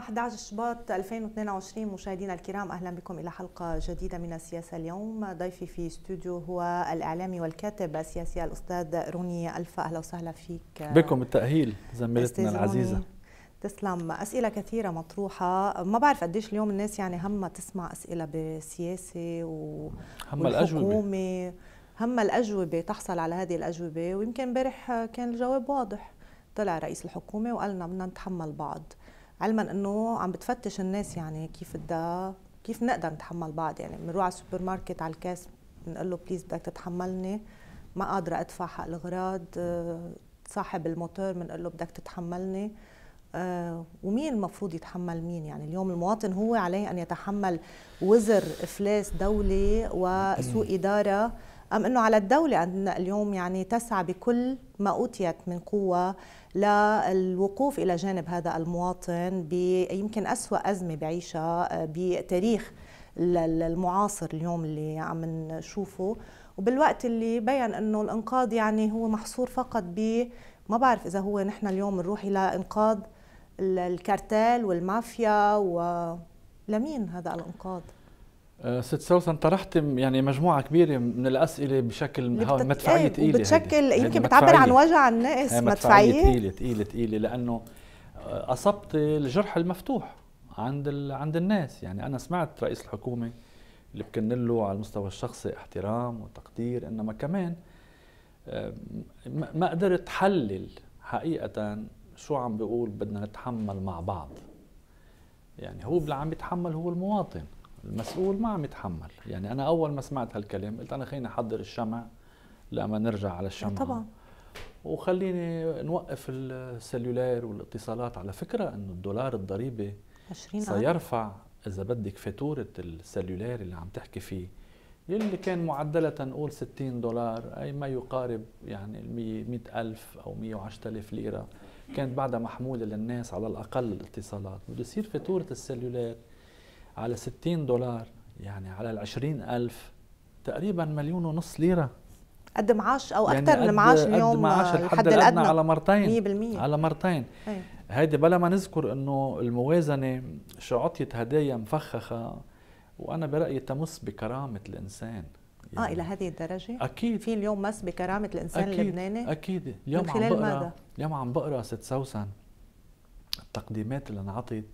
11 شباط 2022 مشاهدينا الكرام أهلا بكم إلى حلقة جديدة من السياسة اليوم ضيفي في استوديو هو الإعلامي والكاتب السياسي الأستاذ روني ألفا أهلا وسهلا فيك بكم التأهيل زميلتنا العزيزة تسلم اسئله كثيره مطروحه ما بعرف قديش اليوم الناس يعني هم تسمع اسئله بالسياسه و... هم والحكومه هم الاجوبه تحصل على هذه الاجوبه ويمكن امبارح كان الجواب واضح طلع رئيس الحكومه وقال لنا بدنا نتحمل بعض علما انه عم بتفتش الناس يعني كيف بدها كيف نقدر نتحمل بعض يعني بنروح على السوبر ماركت على الكاس بنقول له بليز بدك تتحملني ما قادره ادفع حق الاغراض آه، صاحب الموتور بنقول له بدك تتحملني آه، ومين المفروض يتحمل مين يعني اليوم المواطن هو عليه ان يتحمل وزر افلاس دولي وسوء اداره أم أنه على الدولة أن اليوم يعني تسعى بكل ما أوتيت من قوة للوقوف إلى جانب هذا المواطن يمكن أسوأ أزمة بعيشها آه، بتاريخ المعاصر اليوم اللي عم نشوفه وبالوقت اللي بين انه الانقاذ يعني هو محصور فقط ب ما بعرف اذا هو نحن اليوم نروح الى انقاذ الكارتيل والمافيا ولمين هذا الانقاذ آه، ست سوسن طرحت يعني مجموعه كبيره من الاسئله بشكل بتت... مدفعيه ثقيله إيه، بتشكل يمكن يعني بتعبر عن وجع الناس إيه، مدفعيه ثقيله ثقيله ثقيله لانه آه، اصبت الجرح المفتوح عند ال... عند الناس يعني انا سمعت رئيس الحكومه اللي بكن له على المستوى الشخصي احترام وتقدير انما كمان آه، ما قدرت حلل حقيقه شو عم بيقول بدنا نتحمل مع بعض يعني هو اللي عم يتحمل هو المواطن المسؤول ما عم يتحمل يعني انا اول ما سمعت هالكلام قلت انا خليني احضر الشمع لما نرجع على الشمع طبعا وخليني نوقف السلولار والاتصالات على فكرة انه الدولار الضريبة 20 سيرفع اذا بدك فاتورة السلولار اللي عم تحكي فيه يلي كان معدلة نقول 60 دولار أي ما يقارب يعني 100 ألف أو 110 ألف ليرة كانت بعدها محمولة للناس على الأقل الاتصالات بده يصير فاتورة السلولات على 60 دولار يعني على ال 20000 ألف تقريبا مليون ونص ليرة قد معاش أو أكثر يعني من معاش اليوم معاش الحد آه، الأدنى على مرتين 100% على مرتين أي. هيدي بلا ما نذكر انه الموازنه شو عطيت هدايا مفخخه وانا برايي تمس بكرامه الانسان آه، يعني اه الى هذه الدرجه اكيد في اليوم مس بكرامه الانسان اللبناني اكيد اليوم من خلال عم بقرا اليوم عم بقرا ست سوسن التقديمات اللي انعطت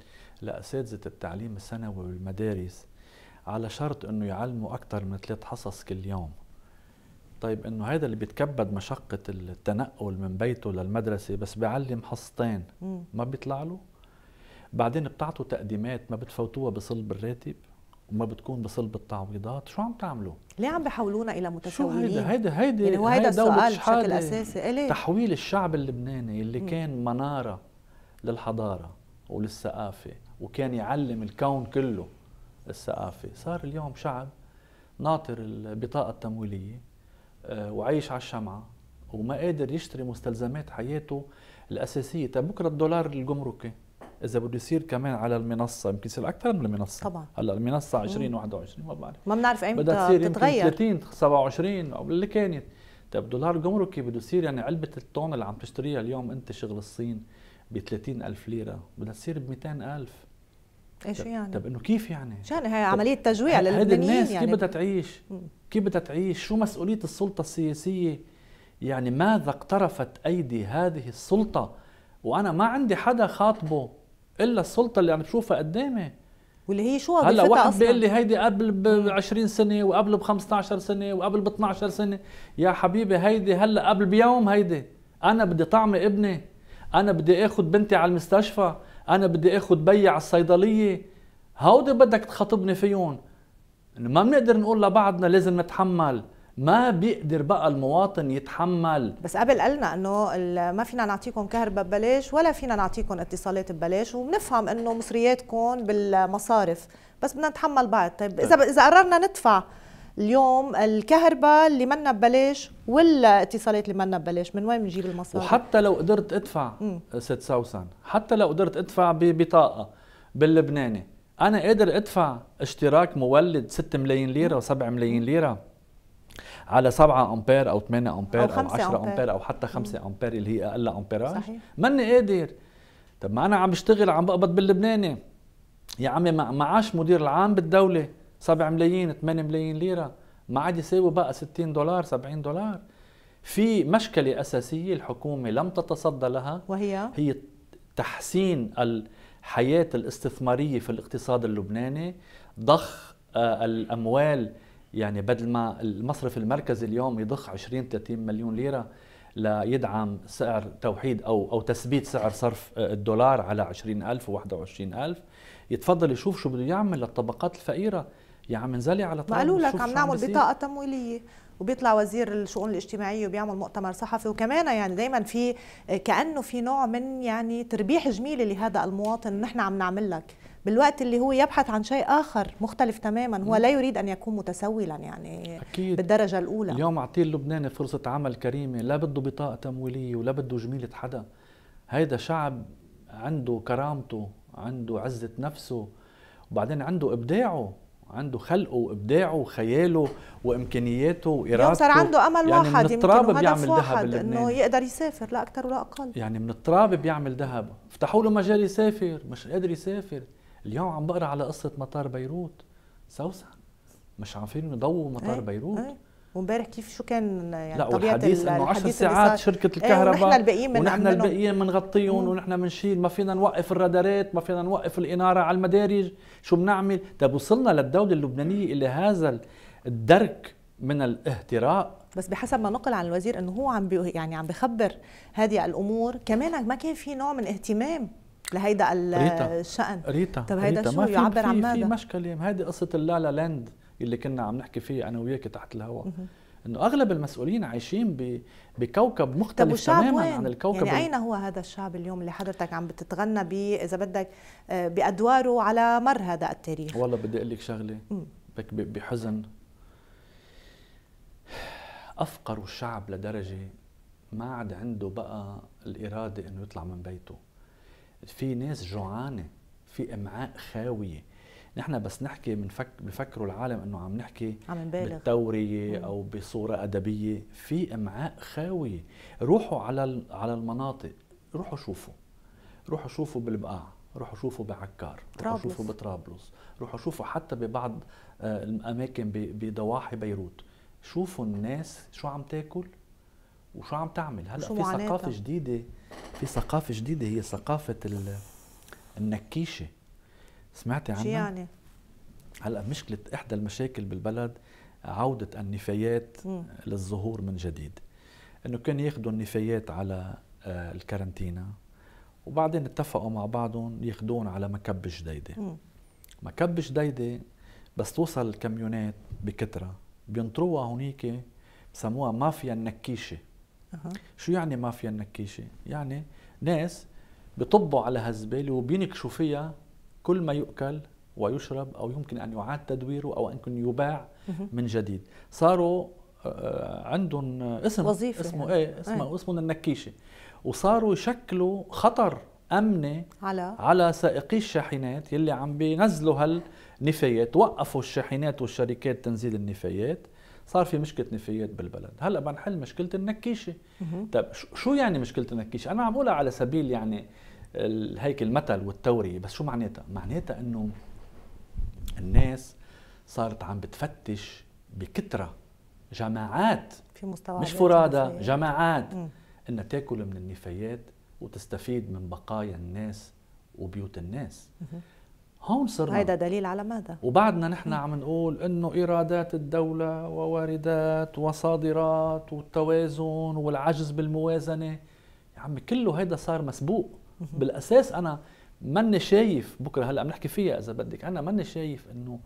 لأساتذة التعليم الثانوي والمدارس على شرط انه يعلموا اكثر من ثلاث حصص كل يوم طيب انه هذا اللي بيتكبد مشقه التنقل من بيته للمدرسه بس بيعلم حصتين ما بيطلع له بعدين بتعطوا تقديمات ما بتفوتوها بصلب الراتب وما بتكون بصلب التعويضات شو عم تعملوا ليه عم بحولونا الى متسولين شو هيدا هيدا هيدا يعني هو هيدا السؤال بشكل اساسي إيه ليه تحويل الشعب اللبناني اللي م. كان مناره للحضاره وللثقافه وكان يعلم الكون كله الثقافة صار اليوم شعب ناطر البطاقة التمويلية آه، وعيش على الشمعة وما قادر يشتري مستلزمات حياته الأساسية طيب بكرة الدولار الجمركي إذا بده يصير كمان على المنصة يمكن يصير أكثر من المنصة طبعا هلا المنصة 20 21 ما بعرف ما بنعرف أيمتى بدها تصير تتغير 30 27 أو اللي كانت طيب دولار جمركي بده يصير يعني علبة التون اللي عم تشتريها اليوم أنت شغل الصين ب 30000 ليره بدها تصير ب 200000 ايش يعني؟ طب انه كيف يعني؟ شان يعني، هي عمليه تجويع للبنيين هذه الناس يعني كيف بدها تعيش؟ كيف بدها تعيش؟ شو مسؤوليه السلطه السياسيه؟ يعني ماذا اقترفت ايدي هذه السلطه؟ وانا ما عندي حدا خاطبه الا السلطه اللي عم بشوفها قدامي واللي هي شو هلا واحد بيقول لي هيدي قبل ب 20 سنه وقبل ب 15 سنه وقبل ب 12 سنه يا حبيبي هيدي هلا قبل بيوم هيدي انا بدي طعمي ابني انا بدي اخذ بنتي على المستشفى انا بدي اخذ بيي على الصيدليه هودي بدك تخاطبني فيهم ما بنقدر نقول لبعضنا لازم نتحمل ما بيقدر بقى المواطن يتحمل بس قبل قلنا انه ما فينا نعطيكم كهرباء ببلاش ولا فينا نعطيكم اتصالات ببلاش وبنفهم انه مصرياتكم بالمصارف بس بدنا نتحمل بعض طيب اذا طيب. اذا قررنا ندفع اليوم الكهرباء اللي منا ببلاش ولا اتصالات اللي منا ببلاش من وين بنجيب المصاري وحتى لو قدرت ادفع ست سوسن حتى لو قدرت ادفع ببطاقه باللبناني انا قادر ادفع اشتراك مولد 6 ملايين ليره و7 ملايين ليره على 7 امبير او 8 امبير او, أو 10 أمبير. امبير او حتى 5 امبير اللي هي اقل امبيراج ماني قادر طب ما انا عم بشتغل عم بقبض باللبناني يا عمي معاش مدير العام بالدوله 7 ملايين 8 ملايين ليره ما عاد يساوي بقى 60 دولار 70 دولار في مشكله اساسيه الحكومه لم تتصدى لها وهي هي تحسين الحياه الاستثماريه في الاقتصاد اللبناني ضخ آه، الاموال يعني بدل ما المصرف المركزي اليوم يضخ 20 30 مليون ليره ليدعم سعر توحيد او او تثبيت سعر صرف آه، الدولار على 20000 و21000 يتفضل يشوف شو بده يعمل للطبقات الفقيره يا عم انزلي على طول ما قالوا لك عم نعمل بطاقه تمويليه وبيطلع وزير الشؤون الاجتماعيه وبيعمل مؤتمر صحفي وكمان يعني دائما في كانه في نوع من يعني تربيح جميله لهذا المواطن نحن عم نعمل لك بالوقت اللي هو يبحث عن شيء اخر مختلف تماما هو لا يريد ان يكون متسولا يعني أكيد. بالدرجه الاولى اليوم اعطيه اللبناني فرصه عمل كريمه لا بده بطاقه تمويليه ولا بده جميله حدا هيدا شعب عنده كرامته عنده عزه نفسه وبعدين عنده ابداعه عنده خلقه وابداعه وخياله وامكانياته وارادته صار عنده امل يعني واحد من التراب بيعمل ذهب انه يقدر يسافر لا اكثر ولا اقل يعني من التراب بيعمل ذهب فتحوا له مجال يسافر مش قادر يسافر اليوم عم بقرا على قصه مطار بيروت سوسن مش عارفين يضووا مطار ايه؟ بيروت ايه؟ وامبارح كيف شو كان يعني لا طبيعه والحديث انه 10 ساعات شركه الكهرباء ايه ونحن الباقيين من ونحن الباقيين بنغطيهم ونحن بنشيل ما فينا نوقف الرادارات ما فينا نوقف الاناره على المدارج شو بنعمل طب وصلنا للدوله اللبنانيه الى هذا الدرك من الاهتراء بس بحسب ما نقل عن الوزير انه هو عم يعني عم بخبر هذه الامور كمان ما كان في نوع من اهتمام لهيدا الشان ريتا ريتا طب هيدا ريتا. شو يعبر عن ماذا؟ في مشكله هذه قصه اللا لا لاند اللي كنا عم نحكي فيه انا وياك تحت الهواء انه اغلب المسؤولين عايشين بكوكب مختلف تماما وين؟ عن الكوكب يعني اين هو هذا الشعب اليوم اللي حضرتك عم بتتغنى به اذا بدك آه، بادواره على مر هذا التاريخ والله بدي اقول لك شغله بحزن افقروا الشعب لدرجه ما عاد عنده بقى الاراده انه يطلع من بيته في ناس جوعانه في امعاء خاويه نحن بس نحكي بنفك بفكروا العالم انه عم نحكي عم نبالغ بالتوريه او بصوره ادبيه في امعاء خاويه روحوا على على المناطق روحوا شوفوا روحوا شوفوا بالبقاع روحوا شوفوا بعكار روحوا شوفوا بطرابلس روحوا شوفوا حتى ببعض آه، الاماكن بضواحي بيروت شوفوا الناس شو عم تاكل وشو عم تعمل هلا في ثقافه جديده في ثقافه جديده هي ثقافه النكيشه سمعتي عنها؟ شو يعني؟ هلا مشكله احدى المشاكل بالبلد عوده النفايات مم. للظهور من جديد انه كانوا ياخذوا النفايات على آه، الكارنتينا وبعدين اتفقوا مع بعضهم ياخذون على مكب جديده مكب جديده بس توصل الكاميونات بكتره بينطروها هونيك بسموها مافيا النكيشه أه. شو يعني مافيا النكيشه؟ يعني ناس بيطبوا على هالزباله وبينكشوا فيها كل ما يؤكل ويشرب او يمكن ان يعاد تدويره او ان يكون يباع من جديد صاروا آه، آه، عندهم اسم وظيفة اسمه يعني. ايه, إيه. اسمه ايه. اسمه النكيشه وصاروا يشكلوا خطر امني على على سائقي الشاحنات يلي عم بينزلوا هالنفايات وقفوا الشاحنات والشركات تنزيل النفايات صار في مشكله نفايات بالبلد هلا بنحل مشكله النكيشه طيب شو يعني مشكله النكيشه انا عم بقولها على سبيل يعني هيك المثل والتورية بس شو معناتها؟ معناتها انه الناس صارت عم بتفتش بكثرة جماعات في مستوى مش فرادى جماعات م. انها تاكل من النفايات وتستفيد من بقايا الناس وبيوت الناس هون صرنا هيدا دليل على ماذا؟ وبعدنا نحن عم نقول انه ايرادات الدولة وواردات وصادرات والتوازن والعجز بالموازنة يا عمي كله هيدا صار مسبوق بالاساس انا ماني شايف بكره هلا بنحكي فيها اذا بدك انا ماني شايف انه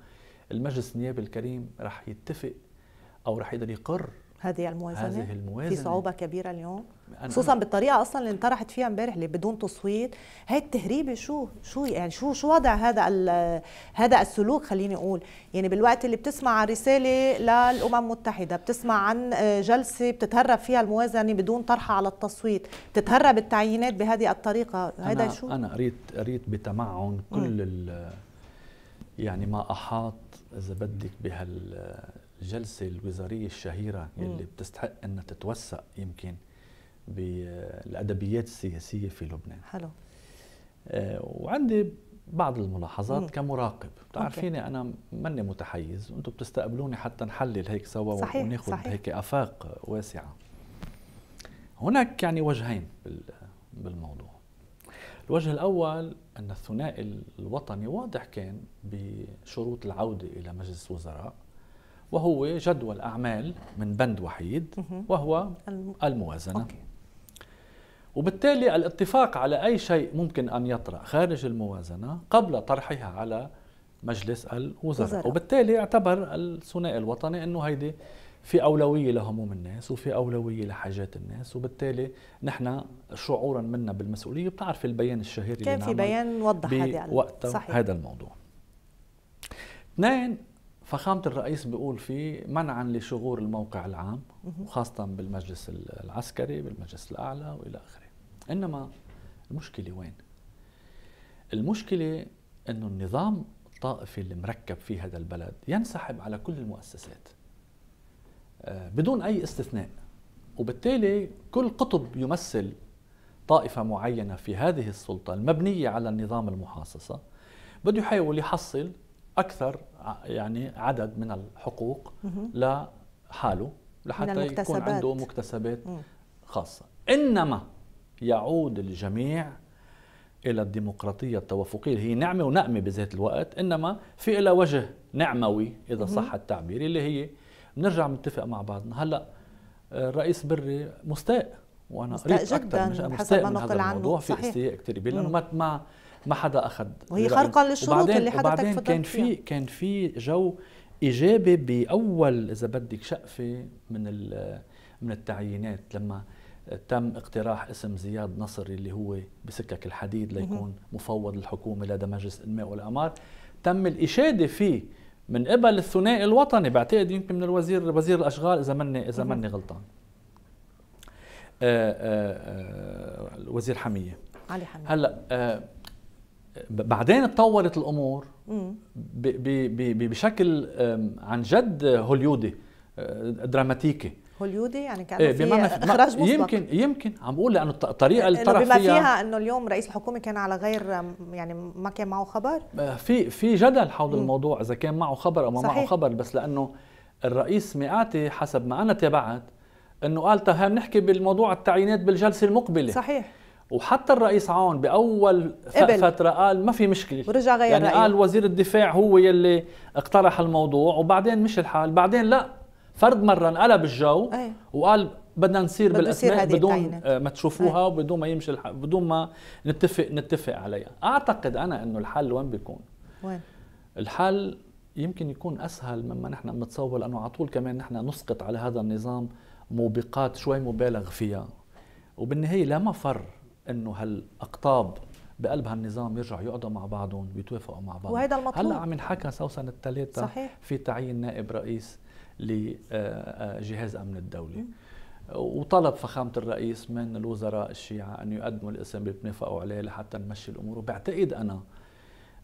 المجلس النيابي الكريم رح يتفق او رح يقدر يقر هذه الموازنه هذه الموازنه في صعوبه كبيره اليوم خصوصا بالطريقه اصلا اللي انطرحت فيها امبارح اللي بدون تصويت هي التهريبه شو شو يعني شو شو وضع هذا هذا السلوك خليني اقول يعني بالوقت اللي بتسمع عن رساله للامم المتحده بتسمع عن جلسه بتتهرب فيها الموازنه بدون طرحها على التصويت بتتهرب التعيينات بهذه الطريقه هذا شو انا قريت قريت بتمعن كل ال يعني ما احاط اذا بدك بهال الجلسة الوزارية الشهيرة اللي بتستحق أنها تتوثق يمكن بالادبيات السياسيه في لبنان حلو آه، وعندي بعض الملاحظات مم. كمراقب بتعرفيني انا ماني متحيز وانتم بتستقبلوني حتى نحلل هيك سوا صحيح. وناخذ هيك افاق واسعه هناك يعني وجهين بالموضوع الوجه الاول ان الثنائي الوطني واضح كان بشروط العوده الى مجلس وزراء وهو جدول اعمال من بند وحيد وهو الموازنه أوكي. وبالتالي الاتفاق على أي شيء ممكن أن يطرأ خارج الموازنة قبل طرحها على مجلس الوزراء وبالتالي اعتبر الثنائي الوطني أنه هيدي في أولوية لهموم الناس وفي أولوية لحاجات الناس وبالتالي نحن شعورا منا بالمسؤولية بتعرف البيان الشهير اللي كان في بيان وضح هذا وقت هذا الموضوع اثنين فخامة الرئيس بيقول في منعا لشغور الموقع العام وخاصة بالمجلس العسكري بالمجلس الأعلى وإلى آخره انما المشكله وين؟ المشكله انه النظام الطائفي المركب في هذا البلد ينسحب على كل المؤسسات آه، بدون اي استثناء وبالتالي كل قطب يمثل طائفة معينة في هذه السلطة المبنية على النظام المحاصصة بده يحاول يحصل أكثر يعني عدد من الحقوق لحاله لحتى يكون عنده مكتسبات خاصة إنما يعود الجميع إلى الديمقراطية التوافقية اللي هي نعمة ونقمه بذات الوقت إنما في لها وجه نعموي إذا صح التعبير اللي هي بنرجع بنتفق مع بعضنا هلا الرئيس آه، بري مستاء وانا قريت اكثر مش مستاء من هذا الموضوع في استياء كثير لانه ما ما ما حدا اخذ وهي خرقا للشروط اللي حضرتك فضلت كان في كان في جو ايجابي باول اذا بدك شقفه من من التعيينات لما تم اقتراح اسم زياد نصر اللي هو بسكك الحديد ليكون مفوض الحكومه لدى مجلس الانماء والامار تم الاشاده فيه من قبل الثنائي الوطني بعتقد يمكن من الوزير وزير الاشغال اذا مني اذا مني غلطان آه، آه، آه، الوزير حميه علي حميه هلا بعدين تطورت الامور بشكل عن جد هوليودي دراماتيكي هوليودي يعني كان إيه في اخراج مسبق يمكن يمكن عم بقول لانه الطريقه اللي طرح بما فيها, فيها انه اليوم رئيس الحكومه كان على غير يعني ما كان معه خبر آه، في في جدل حول م. الموضوع اذا كان معه خبر او ما معه خبر بس لانه الرئيس مئاتي حسب ما انا تابعت انه قال تها بنحكي بالموضوع التعيينات بالجلسه المقبله صحيح وحتى الرئيس عون باول قبل. فتره قال ما في مشكله ورجع غير يعني رأيه. قال وزير الدفاع هو يلي اقترح الموضوع وبعدين مش الحال بعدين لا فرد مره انقلب الجو أي. وقال بدنا نصير بالاسماء آه، إيه. بدون ما تشوفوها وبدون ما يمشي الحال بدون ما نتفق نتفق عليها اعتقد انا انه الحل وين بيكون وين الحل يمكن يكون اسهل مما نحن بنتصور لانه على طول كمان نحن نسقط على هذا النظام موبقات شوي مبالغ فيها وبالنهايه لا مفر انه هالاقطاب بقلب هالنظام يرجعوا يقعدوا مع بعضهم ويتوافقوا مع بعض وهذا المطلوب هلا عم ينحكى سوسن الثلاثه صحيح في تعيين نائب رئيس لجهاز امن الدوله وطلب فخامه الرئيس من الوزراء الشيعه ان يقدموا الاسم اللي بنفقوا عليه لحتى نمشي الامور وبعتقد انا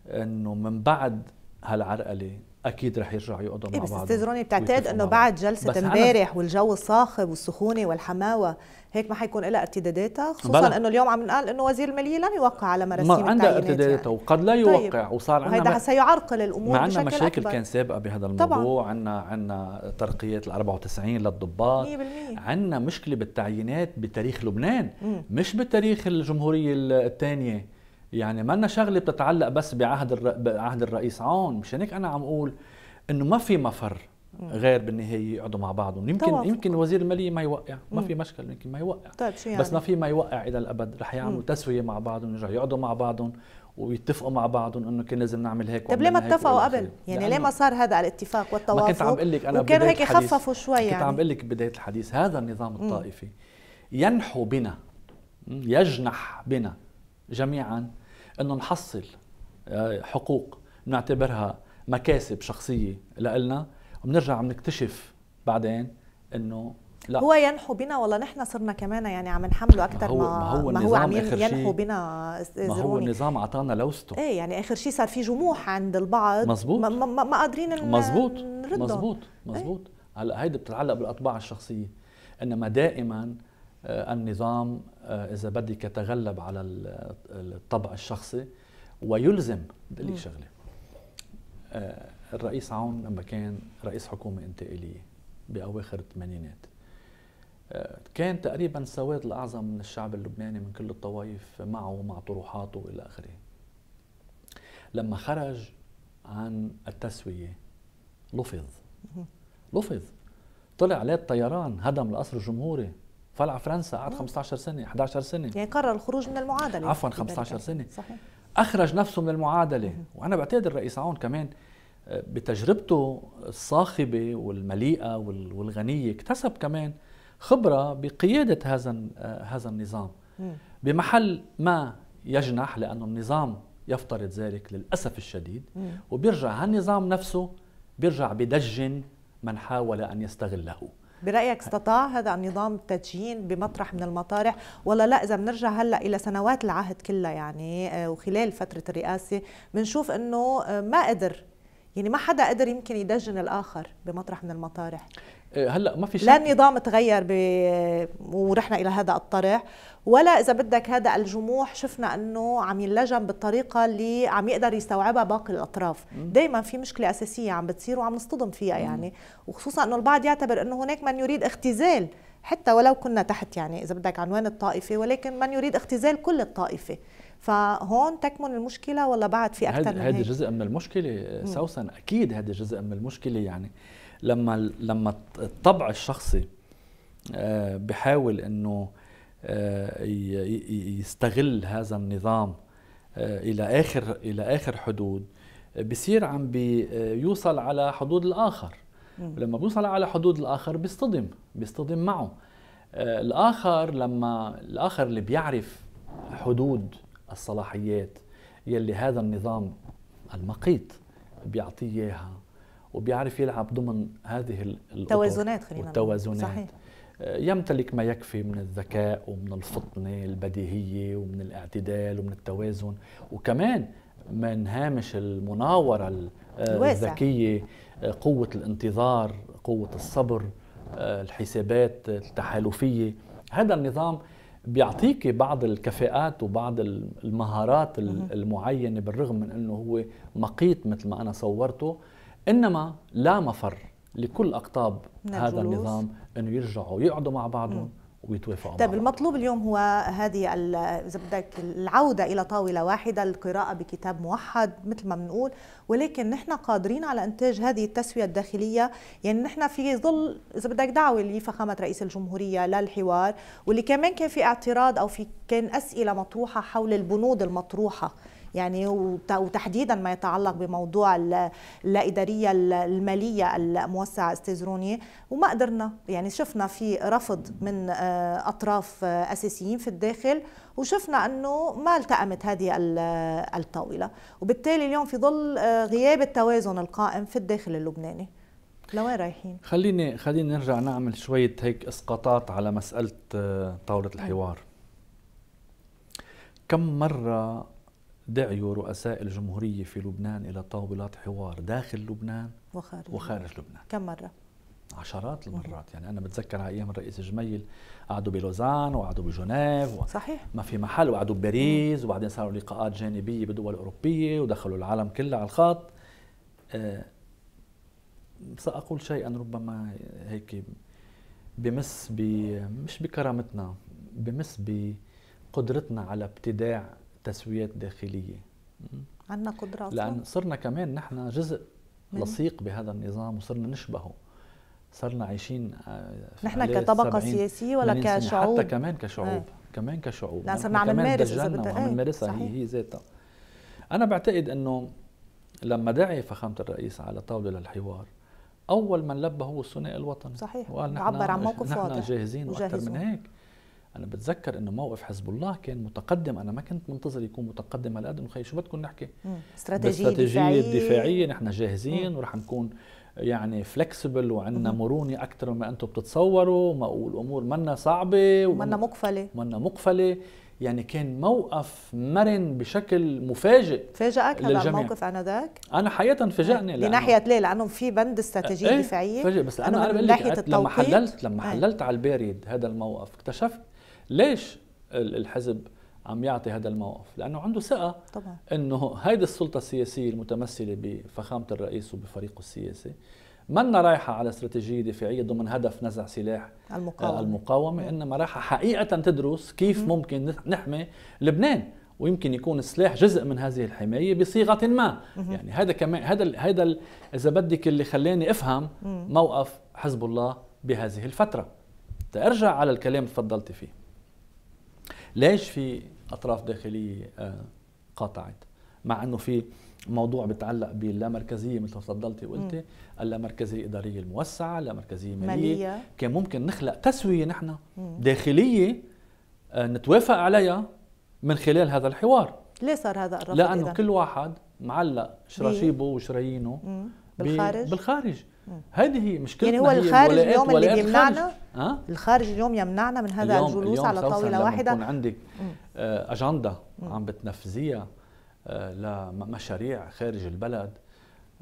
انه من بعد هالعرقله اكيد رح يرجعوا يقعدوا مع بعض إيه، بس استاذ روني بتعتقد انه بعد جلسه امبارح والجو الصاخب والسخونه والحماوه هيك ما حيكون لها ارتداداتها خصوصا انه اليوم عم نقال انه وزير الماليه لم يوقع على مراسيم ما عندها يعني. ارتداداتها يعني. وقد لا طيب. يوقع طيب. وصار عندنا هيدا سيعرقل الامور ما عندنا مشاكل أكبر. كان سابقه بهذا الموضوع طبعا. عندنا عندنا ترقيات ال 94 للضباط 100% عندنا مشكله بالتعيينات بتاريخ لبنان مم. مش بتاريخ الجمهوريه الثانيه يعني ما لنا شغله بتتعلق بس بعهد الر... بعهد الرئيس عون مشان هيك انا عم اقول انه ما في مفر غير بالنهايه يقعدوا مع بعضهم يمكن طبعا. يمكن وزير الماليه ما يوقع ما في مشكل يمكن ما يوقع طيب شو يعني؟ بس ما في ما يوقع الى الابد رح يعملوا تسويه مع بعضهم يرجعوا يقعدوا مع بعضهم ويتفقوا مع بعضهم انه كان لازم نعمل هيك طيب ليه ما اتفقوا قبل؟ يعني, يعني ليه ما صار هذا الاتفاق والتوافق؟ ما كنت عم اقول لك انا وكانوا هيك خففوا شوي يعني كنت عم بقول يعني. لك بدايه الحديث هذا النظام الطائفي ينحو بنا يجنح بنا جميعا انه نحصل آه، حقوق بنعتبرها مكاسب شخصيه لإلنا وبنرجع بنكتشف بعدين انه لا هو ينحو بنا ولا نحن صرنا كمان يعني عم نحمله اكثر ما هو ما هو, ما هو عم ينحو بنا ما هو النظام اعطانا لوسته ايه يعني اخر شيء صار في جموح عند البعض مزبوط ما, ما, ما قادرين مزبوط نرده مزبوط إيه. مزبوط هلا ايه؟ هيدي بتتعلق بالاطباع الشخصيه انما دائما آه، النظام آه، اذا بدك يتغلب على الطبع الشخصي ويلزم بدي شغله آه، الرئيس عون لما كان رئيس حكومه انتقاليه باواخر الثمانينات كان تقريبا السواد الاعظم من الشعب اللبناني من كل الطوائف معه ومع طروحاته الى اخره لما خرج عن التسويه لفظ لفظ طلع عليه الطيران هدم القصر الجمهوري فلع فرنسا قعد 15 آه. سنه 11 سنه يعني قرر الخروج من المعادله عفوا 15 سنه صحيح اخرج نفسه من المعادله وانا بعتقد الرئيس عون كمان آه، بتجربته الصاخبه والمليئه والغنيه اكتسب كمان خبره بقياده هذا آه، هذا النظام بمحل ما يجنح لانه النظام يفترض ذلك للاسف الشديد وبيرجع هالنظام نفسه بيرجع بدجن من حاول ان يستغله برايك استطاع هذا النظام التدشين بمطرح من المطارح ولا لا اذا بنرجع هلا الى سنوات العهد كلها يعني آه، وخلال فتره الرئاسه بنشوف انه آه، ما قدر يعني ما حدا قدر يمكن يدجن الاخر بمطرح من المطارح هلا ما في شيء لا النظام تغير ب... ورحنا الى هذا الطرح ولا اذا بدك هذا الجموح شفنا انه عم ينلجم بالطريقه اللي عم يقدر يستوعبها باقي الاطراف دائما في مشكله اساسيه عم بتصير وعم نصطدم فيها يعني وخصوصا انه البعض يعتبر انه هناك من يريد اختزال حتى ولو كنا تحت يعني اذا بدك عنوان الطائفه ولكن من يريد اختزال كل الطائفه فهون تكمن المشكله ولا بعد في اكثر من هذا جزء من المشكله سوسن اكيد هذا جزء من المشكله يعني لما لما الطبع الشخصي آه، بحاول انه آه، يستغل هذا النظام آه، الى اخر الى اخر حدود بصير عم بيوصل على حدود الاخر ولما بيوصل على حدود الاخر بيصطدم بيصطدم معه الاخر لما الاخر اللي بيعرف حدود الصلاحيات يلي هذا النظام المقيت بيعطيه اياها وبيعرف يلعب ضمن هذه التوازنات خلينا التوازنات صحيح آه، يمتلك ما يكفي من الذكاء ومن الفطنة البديهية ومن الاعتدال ومن التوازن وكمان من هامش المناورة آه، الذكية آه، قوة الانتظار قوة الصبر الحسابات التحالفية هذا النظام بيعطيك بعض الكفاءات وبعض المهارات المعينة بالرغم من أنه هو مقيت مثل ما أنا صورته انما لا مفر لكل اقطاب هذا النظام انه يرجعوا يقعدوا مع بعضهم ويتوافقوا طيب المطلوب اليوم هو هذه اذا بدك العوده الى طاوله واحده القراءه بكتاب موحد مثل ما بنقول ولكن نحن قادرين على انتاج هذه التسويه الداخليه يعني نحن في ظل اذا بدك دعوه لفخامه رئيس الجمهوريه للحوار واللي كمان كان في اعتراض او في كان اسئله مطروحه حول البنود المطروحه يعني وتحديدا ما يتعلق بموضوع الاداريه الماليه الموسعه استاذ روني وما قدرنا يعني شفنا في رفض من آه، اطراف آه، اساسيين في الداخل وشفنا انه ما التأمت هذه الطاوله وبالتالي اليوم في ظل آه، غياب التوازن القائم في الداخل اللبناني لوين رايحين؟ خليني خلينا نرجع نعمل شويه هيك اسقاطات على مساله طاوله الحوار. كم مره دعيوا رؤساء الجمهورية في لبنان إلى طاولات حوار داخل لبنان وخارج, وخارج لبنان كم مرة؟ عشرات المرات يعني انا بتذكر على ايام الرئيس جميل قعدوا بلوزان وقعدوا بجنيف و... صحيح ما في محل وقعدوا بباريس وبعدين صاروا لقاءات جانبيه بدول اوروبيه ودخلوا العالم كله على الخط أه ساقول شيئا ربما هيك بمس ب... مش بكرامتنا بمس بقدرتنا على ابتداع تسويات داخليه عندنا قدرات لان صرنا كمان نحن جزء لصيق بهذا النظام وصرنا نشبهه صرنا عايشين آه، نحن كطبقه سياسيه ولا كشعوب حتى كمان كشعوب آه. كمان كشعوب لا صرنا عم نمارس اذا بدك عم إيه، نمارسها هي هي ذاتها انا بعتقد انه لما دعي فخامه الرئيس على طاوله للحوار اول من لبى هو الثنائي الوطني صحيح وقال نحن عبر عن موقف واضح نحن جاهزين واكثر من هيك انا بتذكر انه موقف حزب الله كان متقدم انا ما كنت منتظر يكون متقدم هالقد انه شو بدكم نحكي استراتيجيه دفاعيه نحن جاهزين ورح نكون يعني فلكسبل وعندنا مرونه اكثر مما انتم بتتصوروا والامور منا صعبه ومنا مقفله منا مقفله يعني كان موقف مرن بشكل مفاجئ فاجئك هذا الموقف انذاك؟ انا حقيقه فاجئني آه، بناحيه ليه؟ لانه في بند استراتيجيه ايه دفاعيه فاجئ بس انا انا بقول لك لما حللت لما آه. حللت على البارد هذا الموقف اكتشفت ليش الحزب عم يعطي هذا الموقف لانه عنده ثقه طبعا انه هيدي السلطه السياسيه المتمثله بفخامه الرئيس وبفريقه السياسي منا رايحه على استراتيجيه دفاعيه ضمن هدف نزع سلاح آه، المقاومه, المقاومة نعم. انما رايحه حقيقه تدرس كيف م. نعم. ممكن نحمي لبنان ويمكن يكون السلاح جزء من هذه الحمايه بصيغه ما م. يعني هذا كمان هذا هذا اذا بدك اللي خلاني افهم م. موقف حزب الله بهذه الفتره ارجع على الكلام اللي تفضلت فيه ليش في اطراف داخليه آه، قاطعت مع انه في موضوع بتعلق باللامركزيه مثل ما تفضلتي وقلتي اللامركزيه الاداريه الموسعه اللامركزيه ماليه, مالية. كان ممكن نخلق تسويه نحن داخليه آه، نتوافق عليها من خلال هذا الحوار ليه صار هذا الرفض لانه إذن؟ كل واحد معلق شراشيبه وشرايينه بالخارج بالخارج هذه مشكلتنا يعني هو الخارج اليوم اللي بيمنعنا أه؟ الخارج اليوم يمنعنا من هذا اليوم الجلوس اليوم على طاوله واحده يكون عندك آه، اجنده عم بتنفذيها آه، لمشاريع خارج البلد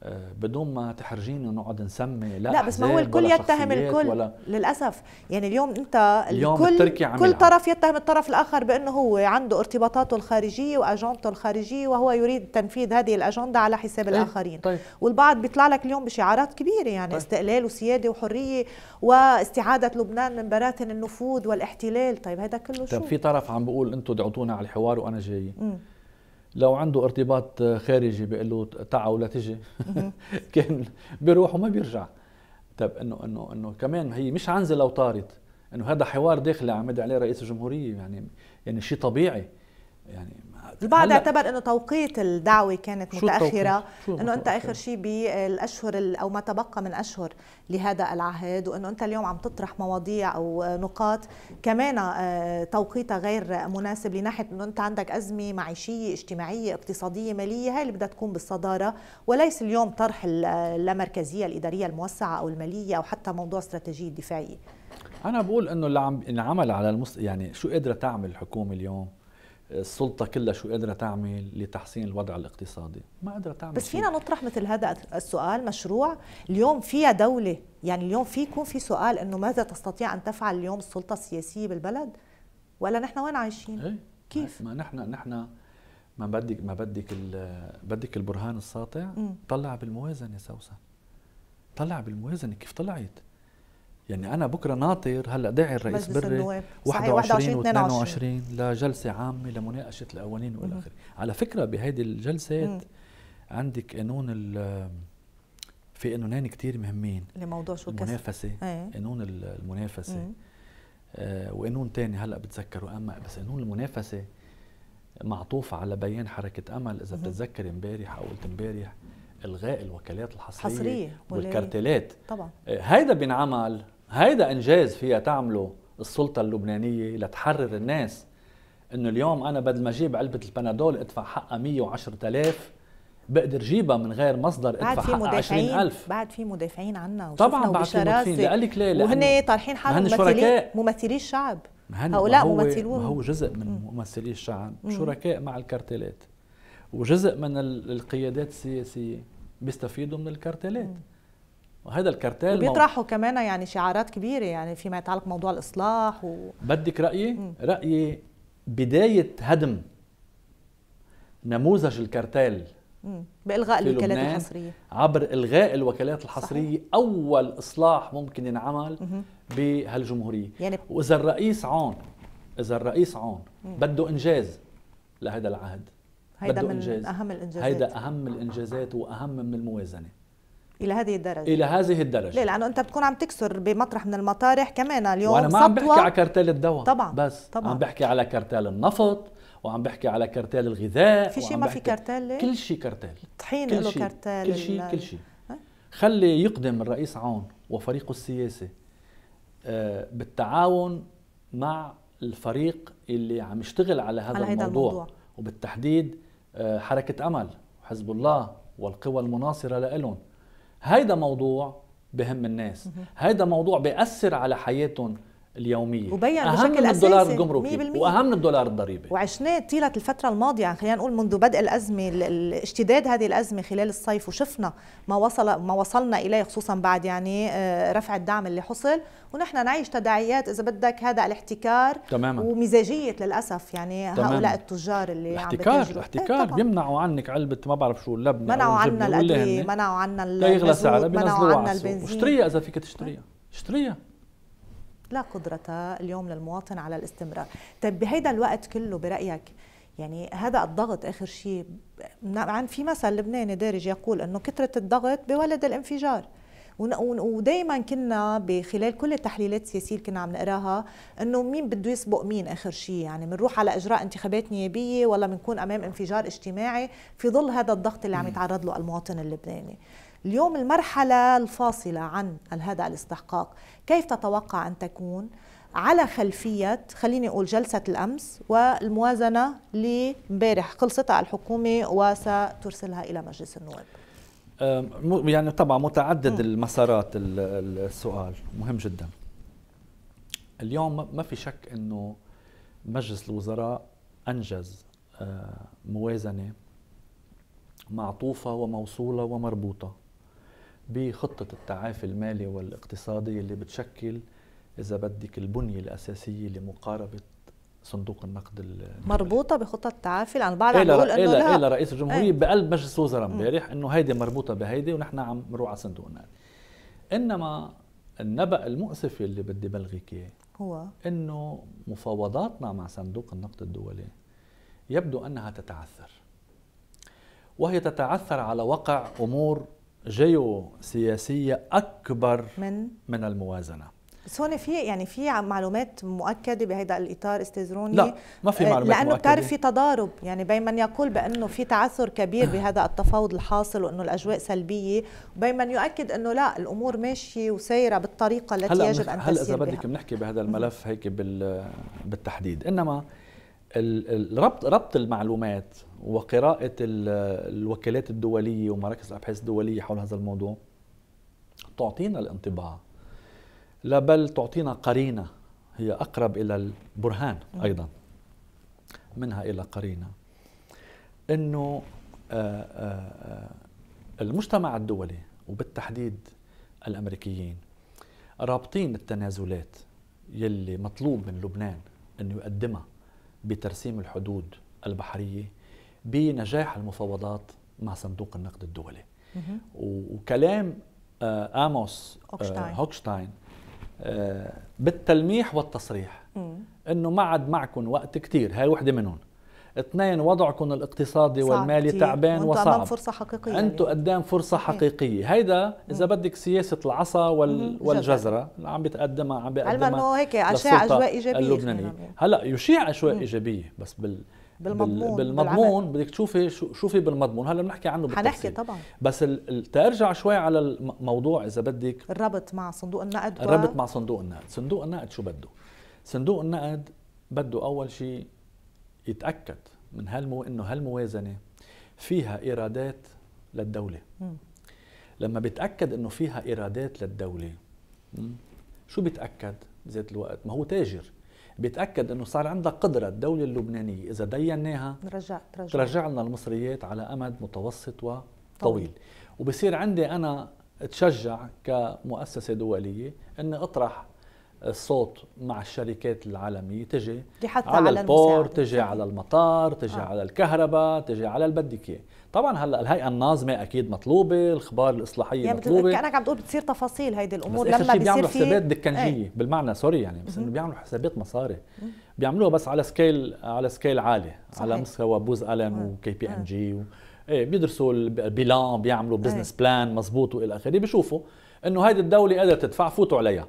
آه، بدون ما تحرجيني ونقعد نسمي لا لا بس ما هو الكل يتهم الكل ولا للاسف يعني اليوم انت اليوم الكل كل طرف يتهم الطرف الاخر بانه هو عنده ارتباطاته الخارجيه واجندته الخارجيه وهو يريد تنفيذ هذه الاجنده على حساب طيب. الاخرين طيب. والبعض بيطلع لك اليوم بشعارات كبيره يعني طيب. استقلال وسياده وحريه واستعاده لبنان من براثن النفوذ والاحتلال طيب هذا كله طيب شو في طرف عم بيقول انتم دعوتونا على الحوار وانا جاي م. لو عنده ارتباط خارجي بيقول له تعا ولا تجي كان بيروح وما بيرجع طب انه انه انه كمان هي مش عنزه لو طارت انه هذا حوار داخلي عمد عليه رئيس الجمهوريه يعني يعني شيء طبيعي يعني البعض اعتبر انه توقيت الدعوه كانت متاخره انه انت اخر شيء بالاشهر او ما تبقى من اشهر لهذا العهد وانه انت اليوم عم تطرح مواضيع او نقاط كمان آه، توقيتها غير مناسب لناحيه انه انت عندك ازمه معيشيه اجتماعيه اقتصاديه ماليه هي اللي بدها تكون بالصداره وليس اليوم طرح اللامركزيه الاداريه الموسعه او الماليه او حتى موضوع استراتيجيه الدفاعيه انا بقول انه اللي عم انعمل على المس... يعني شو قادره تعمل الحكومه اليوم السلطة كلها شو قادرة تعمل لتحسين الوضع الاقتصادي ما قادرة تعمل بس فينا نطرح مثل هذا السؤال مشروع اليوم فيها دولة يعني اليوم في يكون في سؤال انه ماذا تستطيع ان تفعل اليوم السلطة السياسية بالبلد ولا نحن وين عايشين ايه؟ كيف ما نحن نحن ما بدك ما بدك بدك البرهان الساطع طلع بالموازنة سوسن طلع بالموازنة كيف طلعت يعني انا بكره ناطر هلا داعي الرئيس بري 21 و22 لجلسه عامه لمناقشه القوانين والى اخره على فكره بهيدي الجلسات مم. عندك قانون ال في قانونين كتير مهمين لموضوع شو المنافسه إيه. قانون المنافسه آه وقانون تاني هلا بتذكره اما بس قانون المنافسه معطوف على بيان حركه امل اذا بتتذكري امبارح او قلت امبارح الغاء الوكالات الحصريه, حصرية. والكارتلات طبعا آه، هيدا بينعمل هيدا انجاز فيها تعمله السلطه اللبنانيه لتحرر الناس انه اليوم انا بدل ما اجيب علبه البنادول ادفع حقها 110000 بقدر جيبها من غير مصدر ادفع حقها 20000 بعد في مدافعين عنا طبعا بعد في مدافعين قال لك ليه وهن طارحين حالهم ممثلي ممثلي الشعب هؤلاء ممثلون هو جزء من ممثلي الشعب شركاء مع الكارتلات وجزء من القيادات السياسيه بيستفيدوا من الكارتيلات وهذا الكارتيل بيطرحوا مو... كمان يعني شعارات كبيره يعني فيما يتعلق بموضوع الاصلاح و... بدك رايي رايي بدايه هدم نموذج الكارتيل بالغاء الوكالات الحصريه عبر الغاء الوكالات الحصريه صحيح. اول اصلاح ممكن ينعمل بهالجمهوريه يعني... واذا الرئيس عون اذا الرئيس عون بده انجاز لهذا العهد هيدا من إنجاز. اهم الانجازات هيدا اهم الانجازات واهم من الموازنه الى هذه الدرجه الى هذه الدرجه ليه لانه انت بتكون عم تكسر بمطرح من المطارح كمان اليوم وانا ما عم بحكي على كرتال الدواء طبعا بس طبعا عم بحكي على كرتال النفط وعم بحكي على كرتال الغذاء في شيء ما في كرتال ليه؟ كل شيء كرتال الطحين له كرتال كل شيء كل شيء خلي يقدم الرئيس عون وفريقه السياسي آه، بالتعاون مع الفريق اللي عم يشتغل على هذا على الموضوع, الموضوع وبالتحديد آه، حركة أمل وحزب الله والقوى المناصرة لهم هيدا موضوع بهم الناس هيدا موضوع بيأثر على حياتهم اليوميه وبين أهم بشكل من الدولار الجمركي واهم من الدولار الضريبه وعشناه طيله الفتره الماضيه يعني خلينا نقول منذ بدء الازمه اشتداد هذه الازمه خلال الصيف وشفنا ما وصل ما وصلنا اليه خصوصا بعد يعني آه، رفع الدعم اللي حصل ونحن نعيش تداعيات اذا بدك هذا الاحتكار تماما ومزاجيه للاسف يعني تماما. هؤلاء التجار اللي الاحتكار عم بتنجلوا. إيه، الاحتكار ايه بيمنعوا عنك علبه ما بعرف شو اللبنه منعوا عنا الادويه منعوا عنا البنزين منعوا عنا البنزين اشتريها اذا فيك تشتريها اشتريها لا قدرة اليوم للمواطن على الاستمرار طيب بهيدا الوقت كله برأيك يعني هذا الضغط اخر شيء عن نعم، في مثل لبناني دارج يقول انه كثره الضغط بولد الانفجار ودائما كنا بخلال كل التحليلات السياسيه اللي كنا عم نقراها انه مين بده يسبق مين اخر شيء يعني بنروح على اجراء انتخابات نيابيه ولا بنكون امام انفجار اجتماعي في ظل هذا الضغط اللي عم يتعرض له المواطن اللبناني اليوم المرحلة الفاصلة عن هذا الاستحقاق كيف تتوقع أن تكون على خلفية خليني أقول جلسة الأمس والموازنة لمبارح خلصتها الحكومة وسترسلها إلى مجلس النواب يعني طبعا متعدد م. المسارات السؤال مهم جدا اليوم ما في شك أنه مجلس الوزراء أنجز أه، موازنة معطوفة وموصولة ومربوطة بخطة التعافي المالي والاقتصادي اللي بتشكل إذا بدك البنية الأساسية لمقاربة صندوق النقد المالي. مربوطة بخطة التعافي لأن البعض عم بيقول إنه لا إيه رئيس الجمهورية ايه؟ بقلب مجلس الوزراء امبارح إنه هيدي مربوطة بهيدي ونحن عم نروح على صندوق النقد إنما النبأ المؤسف اللي بدي بلغك إياه هو إنه مفاوضاتنا مع صندوق النقد الدولي يبدو أنها تتعثر وهي تتعثر على وقع أمور جيو سياسية أكبر من من الموازنة بس هون في يعني في معلومات مؤكده بهذا الاطار استاذ روني لا ما في آه، معلومات لانه بتعرف في تضارب يعني بين من يقول بانه في تعثر كبير بهذا التفاوض الحاصل وانه الاجواء سلبيه وبين من يؤكد انه لا الامور ماشيه وسايره بالطريقه التي هلأ يجب ان هلا اذا بدك بنحكي بهذا الملف هيك بالتحديد انما الربط ربط المعلومات وقراءة الوكالات الدولية ومراكز الأبحاث الدولية حول هذا الموضوع تعطينا الانطباع لا بل تعطينا قرينة هي أقرب إلى البرهان أيضا منها إلى قرينة أنه آه، آه، آه، المجتمع الدولي وبالتحديد الأمريكيين رابطين التنازلات يلي مطلوب من لبنان أن يقدمها بترسيم الحدود البحرية بنجاح المفاوضات مع صندوق النقد الدولي وكلام آه، آموس آه، هوكشتاين آه، بالتلميح والتصريح انه ما عاد معكم وقت كثير هاي وحده منهم اثنين وضعكم الاقتصادي والمالي تعبان وصعب انتم امام فرصه حقيقيه انتم قدام فرصه حقيقيه هيدا اذا بدك سياسه العصا وال... والجزره اللي عم بتقدمها عم بيقدمها علما انه هيك اشياء اجواء ايجابيه اللبنانية. هلا يشيع اشواء ايجابيه بس بال بالمضمون بالمضمون بدك تشوفي شو شوفي بالمضمون هلا بنحكي عنه بالتفصيل حنحكي طبعا بس تارجع شوي على الموضوع اذا بدك الربط مع صندوق النقد و... الربط مع صندوق النقد صندوق النقد شو بده صندوق النقد بده اول شيء يتاكد من هالمو انه هالموازنه فيها ايرادات للدوله م. لما بيتاكد انه فيها ايرادات للدوله م. شو بيتاكد بذات الوقت ما هو تاجر بيتاكد انه صار عندها قدره الدوله اللبنانيه اذا ديناها ترجع ترجع لنا المصريات على امد متوسط وطويل طويل. وبصير عندي انا اتشجع كمؤسسه دوليه اني اطرح الصوت مع الشركات العالمية تجي على, على البور تجي على المطار تجي آه. على الكهرباء تجي على البدك طبعا هلا الهيئه الناظمه اكيد مطلوبه الاخبار الاصلاحيه يعني مطلوبه كانك عم تقول بتصير تفاصيل هيدي الامور بس لما بيعملوا حسابات دكانجية ايه؟ بالمعنى سوري يعني بس انه بيعملوا حسابات مصاري بيعملوها بس على سكيل على سكيل عالي صحيح. على مستوى بوز الن آه. وكي بي ام جي آه. و... ايه بيدرسوا البيلان بيعملوا بزنس ايه؟ بلان مزبوط والى اخره بيشوفوا انه هيدي الدوله قادره تدفع فوتوا عليها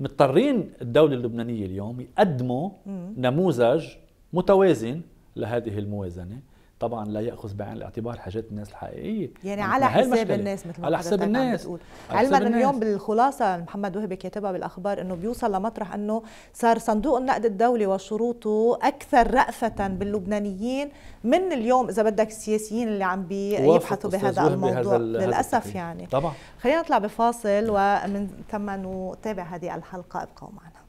مضطرين الدولة اللبنانية اليوم يقدموا نموذج متوازن لهذه الموازنة طبعا لا ياخذ بعين الاعتبار حاجات الناس الحقيقيه يعني على حساب الناس مثل ما على حساب الناس علما انه اليوم بالخلاصه محمد وهبي كاتبها بالاخبار انه بيوصل لمطرح انه صار صندوق النقد الدولي وشروطه اكثر رأفه باللبنانيين من اليوم اذا بدك السياسيين اللي عم بيبحثوا بهذا الموضوع للاسف يعني طبعا خلينا نطلع بفاصل ومن ثم نتابع هذه الحلقه ابقوا معنا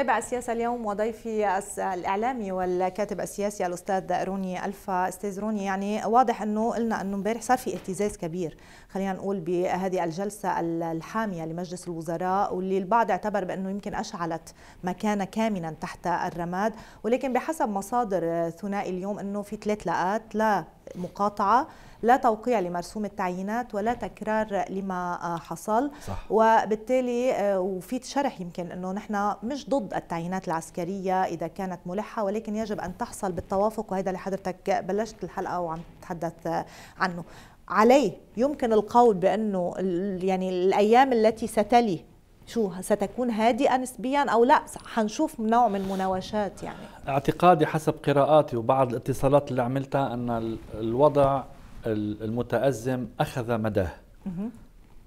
متابع السياسة اليوم وضيفي الإعلامي والكاتب السياسي الأستاذ روني ألفا أستاذ روني يعني واضح أنه قلنا أنه امبارح صار في اهتزاز كبير خلينا نقول بهذه الجلسة الحامية لمجلس الوزراء واللي البعض اعتبر بأنه يمكن أشعلت مكانة كامنا تحت الرماد ولكن بحسب مصادر ثنائي اليوم أنه في ثلاث لقاءات لا مقاطعة لا توقيع لمرسوم التعيينات ولا تكرار لما آه، حصل صح. وبالتالي آه، وفي شرح يمكن انه نحن مش ضد التعيينات العسكريه اذا كانت ملحه ولكن يجب ان تحصل بالتوافق وهذا اللي حضرتك بلشت الحلقه وعم تتحدث آه، عنه عليه يمكن القول بانه يعني الايام التي ستلي شو ستكون هادئه نسبيا او لا حنشوف نوع من المناوشات يعني اعتقادي حسب قراءاتي وبعض الاتصالات اللي عملتها ان الوضع المتأزم أخذ مداه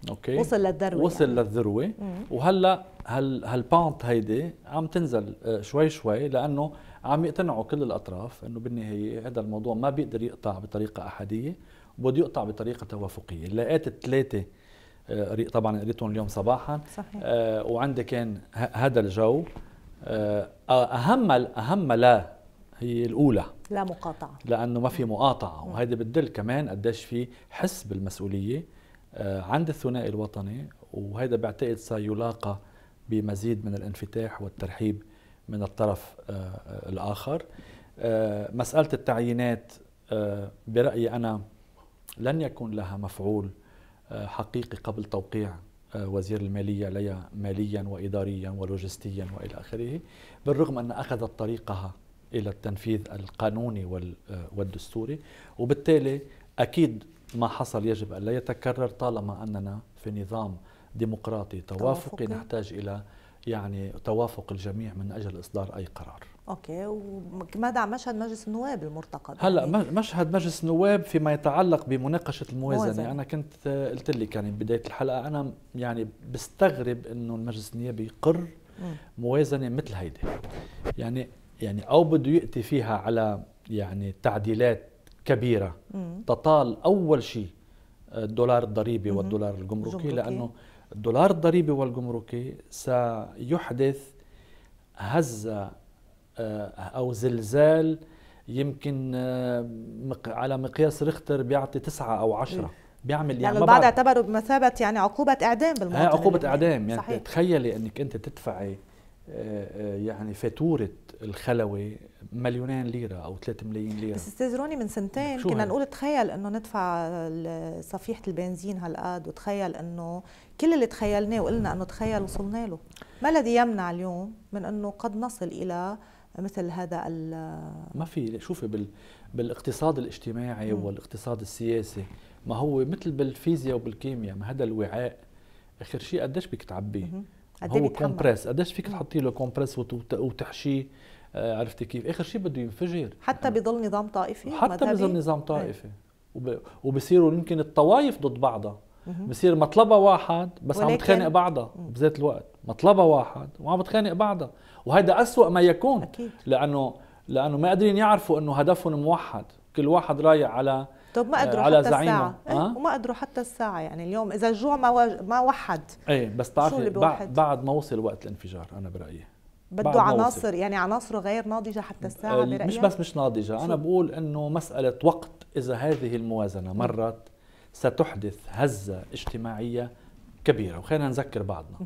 اوكي وصل للذروه يعني. وصل يعني. للذروه وهلا هال هالبانت هيدي عم تنزل آه، شوي شوي لانه عم يقتنعوا كل الاطراف انه بالنهايه هذا الموضوع ما بيقدر يقطع بطريقه احاديه بده يقطع بطريقه توافقيه لقيت الثلاثه آه، طبعا قريتهم اليوم صباحا صحيح. آه، وعندي كان هذا الجو اهم اهم لا هي الاولى لا مقاطعه لانه ما في نعم. مقاطعه نعم. وهيدي بتدل كمان قديش في حس بالمسؤوليه آه، عند الثنائي الوطني وهذا بعتقد سيلاقى بمزيد من الانفتاح والترحيب من الطرف آه، آه، الاخر مساله التعيينات برايي انا لن يكون لها مفعول حقيقي قبل توقيع وزير المالية عليها ماليا وإداريا ولوجستيا وإلى آخره بالرغم أن أخذت طريقها الى التنفيذ القانوني آه، والدستوري وبالتالي اكيد ما حصل يجب ان لا يتكرر طالما اننا في نظام ديمقراطي توافقي, نحتاج الى يعني توافق الجميع من اجل اصدار اي قرار. اوكي وماذا عن مشهد مجلس النواب المرتقب؟ هلا يعني مشهد مجلس النواب فيما يتعلق بمناقشه الموازنه موازنة. يعني انا كنت قلت لك يعني بدايه الحلقه انا يعني بستغرب انه المجلس النيابي يقر موازنه مثل هيدي. يعني يعني او بده ياتي فيها على يعني تعديلات كبيره مم. تطال اول شيء آه، الدولار الضريبي مم. والدولار الجمركي جمركي. لانه الدولار الضريبي والجمركي سيحدث هزه آه، او زلزال يمكن آه، على مقياس ريختر بيعطي تسعة او عشرة بيعمل يعني, يعني البعض اعتبره بمثابه يعني عقوبه اعدام بالمواطن عقوبه اعدام يعني صحيح. تخيلي انك انت تدفعي يعني فاتوره الخلوي مليونين ليره او 3 ملايين ليره بس استاذ روني من سنتين كنا نقول تخيل انه ندفع صفيحه البنزين هالقد وتخيل انه كل اللي تخيلناه وقلنا انه تخيل وصلنا له ما الذي يمنع اليوم من انه قد نصل الى مثل هذا ال ما في شوفي بال بالاقتصاد الاجتماعي م. والاقتصاد السياسي ما هو مثل بالفيزياء وبالكيمياء ما هذا الوعاء اخر شيء قديش بدك تعبيه إيه هو كومبريس قديش فيك تحطي له كومبريس وتحشيه آه، عرفتي كيف اخر شيء بده ينفجر حتى بضل نظام طائفي حتى بضل نظام إيه. طائفي وب... وبصيروا يمكن الطوائف ضد بعضها بصير مطلبها واحد بس ولكن... عم تخانق بعضها بذات الوقت مطلبها واحد وعم تخانق بعضها وهذا أسوأ ما يكون أكيد. لانه لانه ما قادرين يعرفوا انه هدفهم موحد كل واحد رايح على طب ما آه، قدروا حتى زعيمه. الساعة أه؟ وما قدروا حتى الساعة يعني اليوم إذا الجوع ما ما وحد ايه بس بتعرفي بعد ما وصل وقت الانفجار أنا برأيي بده عناصر يعني عناصره غير ناضجه حتى الساعه آه، برأيك؟ مش بس مش ناضجه انا بقول انه مساله وقت اذا هذه الموازنه مرت ستحدث هزه اجتماعيه كبيره وخلينا نذكر بعضنا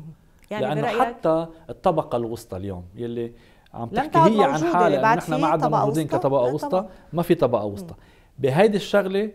يعني لانه حتى الطبقه الوسطى اليوم يلي عم تحكي هي عن حالها نحن ما عدنا موجودين كطبقه وسطى ما في طبقه وسطى بهيدي الشغله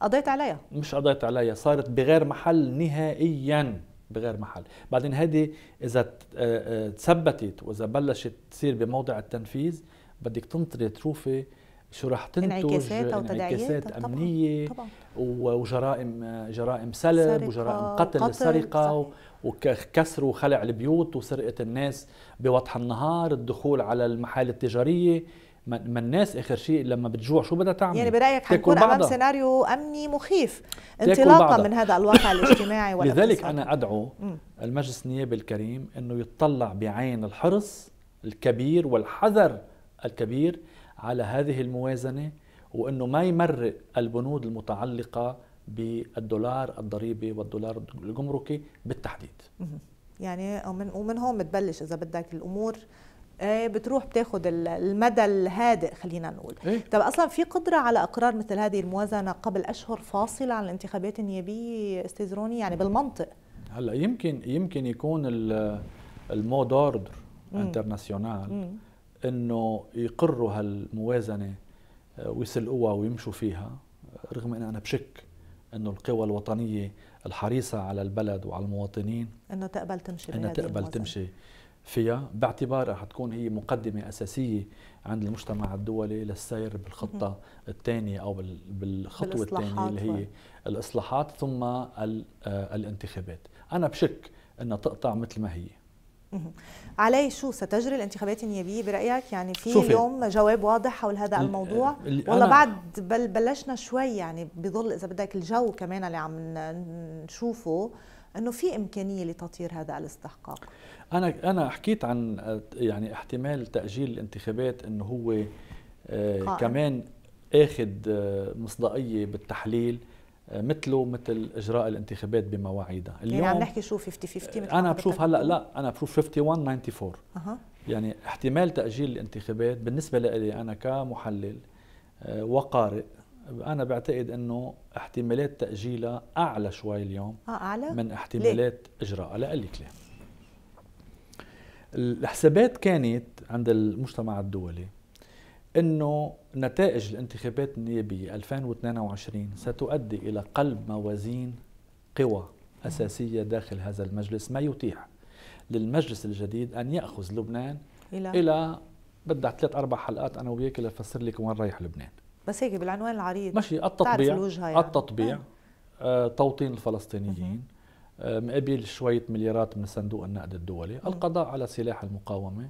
قضيت عليها مش قضيت عليها صارت بغير محل نهائيا بغير محل بعدين هذه اذا آه، آه، تثبتت واذا بلشت تصير بموضع التنفيذ بدك تنطري تروفي شو رح تنتج انعكاسات امنيه طبعاً. وجرائم آه، جرائم سلب وجرائم قتل, قتل سرقه وكسر وخلع البيوت وسرقه الناس بوضح النهار الدخول على المحال التجاريه ما الناس اخر شيء لما بتجوع شو بدها تعمل يعني برايك حنكون امام سيناريو امني مخيف انطلاقا من هذا الواقع الاجتماعي لذلك انا ادعو المجلس النيابي الكريم انه يطلع بعين الحرص الكبير والحذر الكبير على هذه الموازنه وانه ما يمرق البنود المتعلقه بالدولار الضريبي والدولار الجمركي بالتحديد يعني ومن ومن هون بتبلش اذا بدك الامور آه، بتروح بتاخد المدى الهادئ خلينا نقول إيه؟ طب اصلا في قدره على اقرار مثل هذه الموازنه قبل اشهر فاصله عن الانتخابات النيابيه استاذ روني يعني بالمنطق هلا يمكن يمكن يكون المود اوردر انترناسيونال انه يقروا هالموازنه آه، ويسلقوها ويمشوا فيها رغم ان انا بشك انه القوى الوطنيه الحريصه على البلد وعلى المواطنين انه تقبل تمشي انها تقبل الموازنة. تمشي فيها باعتبارها حتكون هي مقدمة أساسية عند المجتمع الدولي للسير بالخطة الثانية أو بالخطوة الثانية اللي هي الإصلاحات ثم آه، الانتخابات أنا بشك أنها تقطع مثل ما هي علي شو ستجري الانتخابات النيابية برأيك يعني في شوفي. اليوم جواب واضح حول هذا الموضوع آه، والله بعد بل بلشنا شوي يعني بظل إذا بدك الجو كمان اللي عم نشوفه انه في امكانيه لتطهير هذا الاستحقاق انا انا حكيت عن يعني احتمال تاجيل الانتخابات انه هو آه، قائم. كمان اخذ آه، مصداقيه بالتحليل آه، مثله مثل اجراء الانتخابات بمواعيدها يعني اليوم يعني عم نحكي شو 50 50 انا بشوف هلا لا انا بشوف 51 94 أه. يعني احتمال تاجيل الانتخابات بالنسبه لي انا كمحلل وقارئ انا بعتقد انه احتمالات تاجيلها اعلى شوي اليوم اه اعلى من احتمالات اجرائها لك ليه الحسابات كانت عند المجتمع الدولي انه نتائج الانتخابات النيابيه 2022 ستؤدي الى قلب موازين قوى اساسيه داخل هذا المجلس ما يتيح للمجلس الجديد ان ياخذ لبنان الى الى بدها ثلاث اربع حلقات انا وياك لفسر لك وين رايح لبنان بس هيك بالعنوان العريض ماشي التطبيع يعني. التطبيع نعم. آه. توطين الفلسطينيين آه مقابل شوية مليارات من صندوق النقد الدولي مم. القضاء على سلاح المقاومة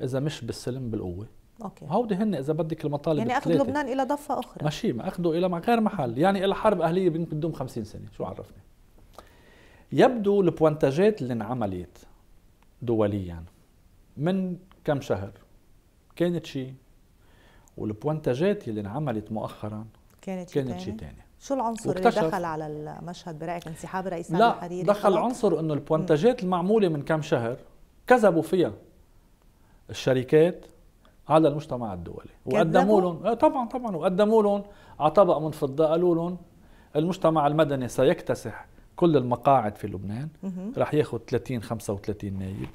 إذا مش بالسلم بالقوة اوكي هودي هن اذا بدك المطالب يعني اخذ لبنان الى ضفه اخرى ماشي ما اخذوا الى غير محل يعني الى حرب اهليه يمكن بدهم 50 سنه شو عرفني يبدو البوانتاجات اللي انعملت دوليا من كم شهر كانت شيء والبوانتاجات اللي انعملت مؤخرا كانت شيء كانت شيء ثاني شو العنصر اللي دخل على المشهد برايك انسحاب رئيس لا الحريري دخل العنصر عنصر انه البوانتاجات المعموله من كم شهر كذبوا فيها الشركات على المجتمع الدولي وقدموا لهم آه، طبعا طبعا وقدموا لهم على طبق من فضه قالوا لهم المجتمع المدني سيكتسح كل المقاعد في لبنان رح ياخذ 30 35 نايب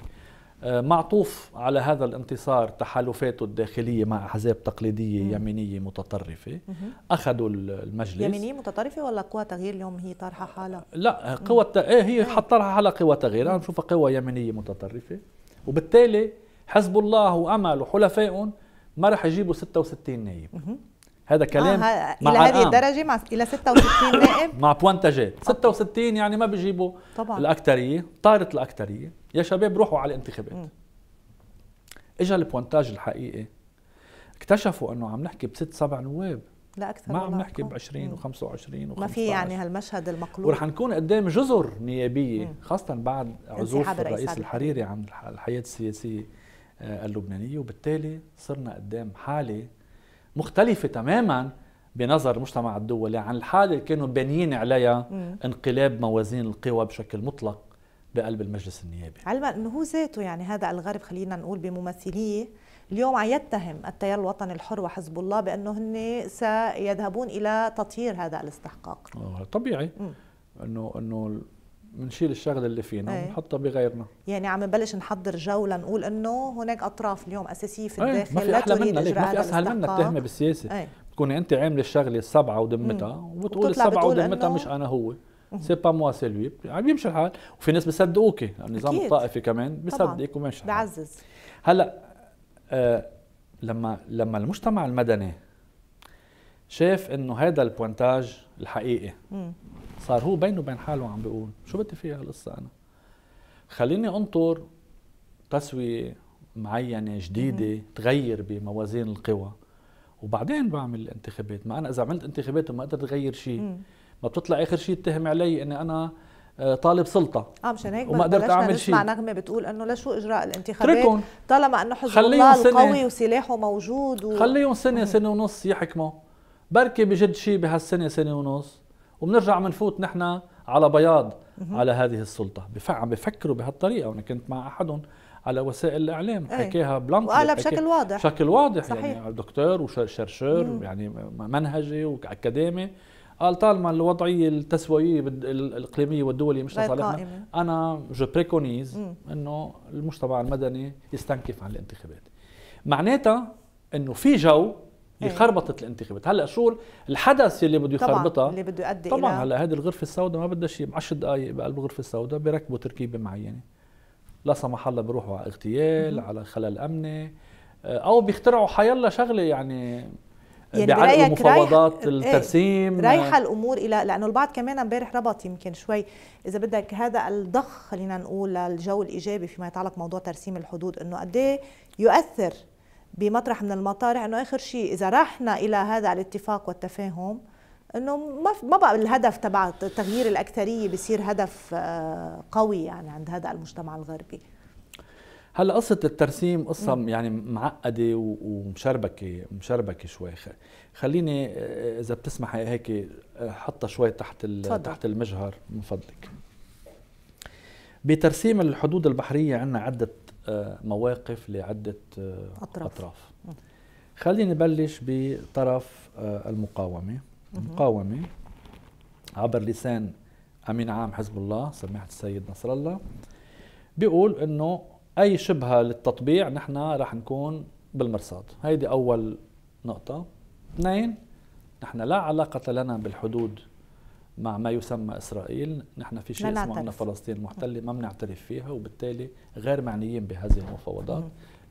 آه، معطوف على هذا الانتصار تحالفاته الداخلية مع أحزاب تقليدية مم. يمينية متطرفة مم. أخذوا المجلس يمينية متطرفة ولا قوى تغيير اليوم هي طارحة حالها؟ لا قوى الت... إيه هي إيه. حطرها على قوى تغيير أنا بشوفها قوى يمينية متطرفة وبالتالي حزب الله وأمل وحلفائهم ما راح يجيبوا 66 نايب هذا كلام آه مع الى هذه الدرجه مع الى 66 نائب مع بوانتاجات 66 يعني ما بيجيبوا طبعا الاكثريه طارت الاكثريه يا شباب روحوا على الانتخابات اجى البوانتاج الحقيقي اكتشفوا انه عم نحكي بست سبع نواب لا اكثر ما عم نحكي ب 20 و25 و15 ما في يعني هالمشهد المقلوب ورح نكون قدام جزر نيابيه مم. خاصه بعد عزوف الرئيس الحريري عن الحياه السياسيه آه، اللبنانيه وبالتالي صرنا قدام حاله مختلفه تماما بنظر المجتمع الدولي يعني عن الحاله اللي كانوا بانيين عليها انقلاب موازين القوى بشكل مطلق بقلب المجلس النيابي علما انه هو ذاته يعني هذا الغرب خلينا نقول بممثليه اليوم عم يتهم التيار الوطني الحر وحزب الله بانه هن سيذهبون الى تطهير هذا الاستحقاق آه، طبيعي م. انه انه بنشيل الشغله اللي فينا إيه. ونحطها بغيرنا يعني عم نبلش نحضر جو لنقول انه هناك اطراف اليوم اساسيه في إيه، الداخل ما في لا تريد اجراء ما في اسهل منا التهمه بالسياسه إيه. بتكوني انت عامله الشغله السبعه وذمتها وبتقول السبعه وذمتها مش انا هو سي با موا سي لوي عم يمشي الحال وفي ناس بيصدقوك النظام الطائفي كمان بيصدقك وماشي بعزز هلا آه لما لما المجتمع المدني شاف انه هذا البوانتاج الحقيقي مم. صار هو بينه وبين حاله عم بيقول شو بدي فيها هالقصه انا خليني انطر تسويه معينه جديده مم. تغير بموازين القوى وبعدين بعمل انتخابات ما انا اذا عملت انتخابات وما قدرت اغير شيء ما بتطلع اخر شيء تتهم علي اني انا آه، طالب سلطه اه مشان هيك وما قدرت اعمل شيء نغمه بتقول انه لشو اجراء الانتخابات تركن. طالما انه حزب الله قوي وسلاحه موجود و... خليهم سنه سنه ونص يحكموا بركي بجد شيء بهالسنه سنه ونص وبنرجع بنفوت نحن على بياض على هذه السلطه بفع عم بفكروا بهالطريقه وانا كنت مع احدهم على وسائل الاعلام أي. حكيها بلانت وقالها بشكل واضح بشكل واضح يعني صحيح. يعني دكتور وشرشور يعني منهجي واكاديمي قال طالما الوضعيه التسويقيه الاقليميه والدوليه مش لصالحنا انا جو بريكونيز انه المجتمع المدني يستنكف عن الانتخابات معناتها انه في جو إيه. خربطت الانتخابات هلا شو الحدث اللي بده يخربطها اللي بده يؤدي طبعا هلا هذه الغرفه السوداء ما بدها شيء 10 دقائق بقلب الغرفه السوداء بيركبوا تركيبه معينه لا سمح الله بيروحوا على اغتيال على خلل امني آه، او بيخترعوا حيلا شغله يعني يعني مفاوضات المفاوضات إيه، الترسيم رايحه الامور الى لانه البعض كمان امبارح ربط يمكن شوي اذا بدك هذا الضخ خلينا نقول للجو الايجابي فيما يتعلق موضوع ترسيم الحدود انه قد إيه يؤثر بمطرح من المطارح انه اخر شيء اذا رحنا الى هذا الاتفاق والتفاهم انه ما ما بقى الهدف تبع تغيير الاكثريه بصير هدف آه، قوي يعني عند هذا المجتمع الغربي هلا قصه الترسيم قصه م. يعني معقده ومشربكه مشربكه شوي خليني آه، اذا بتسمح هيك آه، حطها شوي تحت تحت المجهر من فضلك بترسيم الحدود البحريه عندنا عده آه، مواقف لعده اطراف, أطراف. خليني نبلش بطرف المقاومه المقاومه عبر لسان امين عام حزب الله سماحه السيد نصر الله بيقول انه اي شبهه للتطبيع نحن رح نكون بالمرصاد هيدي اول نقطه اثنين نحن لا علاقه لنا بالحدود مع ما يسمى اسرائيل نحن في شيء اسمه ان فلسطين محتله ما بنعترف فيها وبالتالي غير معنيين بهذه المفاوضات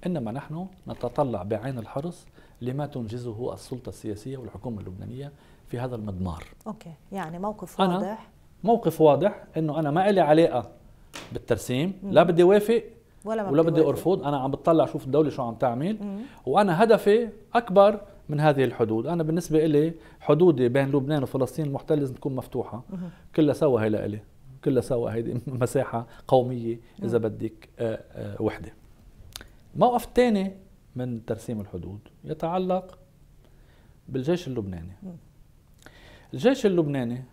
انما نحن نتطلع بعين الحرص لما تنجزه السلطه السياسيه والحكومه اللبنانيه في هذا المضمار اوكي يعني موقف واضح أنا موقف واضح انه انا ما لي علاقه بالترسيم لا بدي وافق ولا, ولا بدي ارفض انا عم بتطلع اشوف الدوله شو عم تعمل مم. وانا هدفي اكبر من هذه الحدود انا بالنسبه لي حدودي بين لبنان وفلسطين المحتله لازم تكون مفتوحه كلها سوا هي لإلي كلها سوا هيدي مساحه قوميه اذا بدك آه، آه، وحده الموقف الثاني من ترسيم الحدود يتعلق بالجيش اللبناني الجيش اللبناني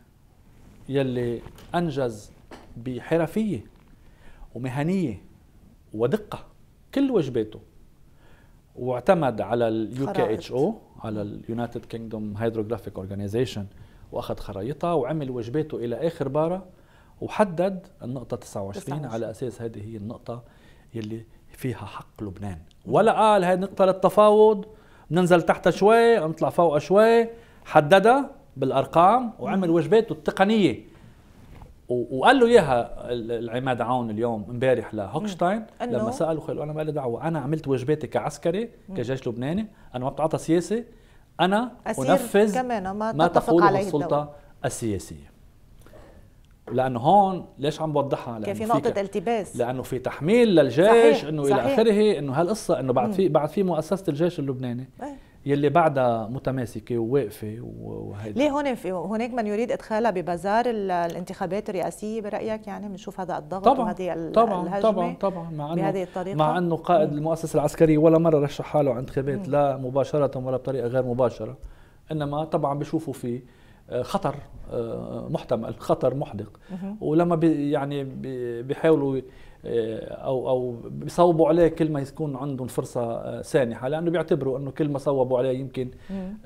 يلي انجز بحرفيه ومهنيه ودقه كل وجباته واعتمد على اليو كي اتش او على اليونايتد كينجدوم هيدروغرافيك اورجانيزيشن واخذ خرائطها وعمل وجباته الى اخر باره وحدد النقطه 29, على اساس هذه هي النقطه يلي فيها حق لبنان ولا قال هاي نقطه للتفاوض بننزل تحتها شوي بنطلع فوقها شوي حددها بالارقام وعمل وجباته التقنيه وقال له اياها العماد عون اليوم امبارح لهوكشتاين لما ساله قال انا ما لي دعوه انا عملت واجباتي كعسكري كجيش لبناني انا ما بتعاطى سياسي انا انفذ كمان ما, ما تقوله السلطه الدولة. السياسيه لانه هون ليش عم بوضحها لانه في نقطه التباس لانه في تحميل للجيش انه الى اخره انه هالقصه انه بعد في بعد في مؤسسه الجيش اللبناني ايه. يلي بعدها متماسكه وواقفه وهيدا ليه هون في هناك من يريد ادخالها ببازار الانتخابات الرئاسيه برايك يعني بنشوف هذا الضغط طبعا وهذه طبعا الهجمه طبعا طبعا مع انه بهذه الطريقه مع انه قائد المؤسسه العسكريه ولا مره رشح حاله على انتخابات لا مباشره ولا بطريقه غير مباشره انما طبعا بشوفوا في آه، خطر آه، محتمل خطر محدق ولما بي يعني بيحاولوا آه، او او بيصوبوا عليه كل ما يكون عندهم فرصه آه، سانحه لانه بيعتبروا انه كل ما صوبوا عليه يمكن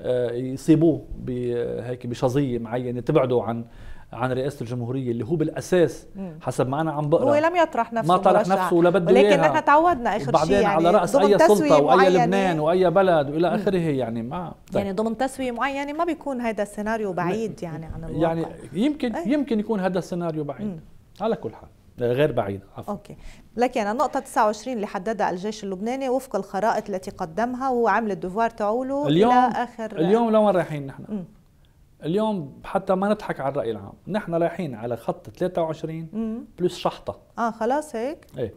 آه، يصيبوه بهيك بشظيه معينه تبعده عن عن رئاسه الجمهوريه اللي هو بالاساس حسب ما انا عم بقرا هو لم يطرح نفسه ما طرح نفسه ولا بده ولكن إيها. نحن تعودنا اخر شيء يعني على راس اي سلطه واي لبنان واي بلد والى اخره يعني ما يعني طيب. يعني ضمن تسويه معينه ما بيكون هذا السيناريو بعيد يعني عن يعني الواقع يعني يمكن أي. يمكن يكون هذا السيناريو بعيد على كل حال غير بعيدة عفوا. أوكي لكن النقطة 29 اللي حددها الجيش اللبناني وفق الخرائط التي قدمها وهو عمل الدفوار تعوله اليوم إلى آخر اليوم لوين رايحين نحن؟ م. اليوم حتى ما نضحك على الرأي العام نحن رايحين على خط 23 م. بلس شحطة آه خلاص هيك؟ إيه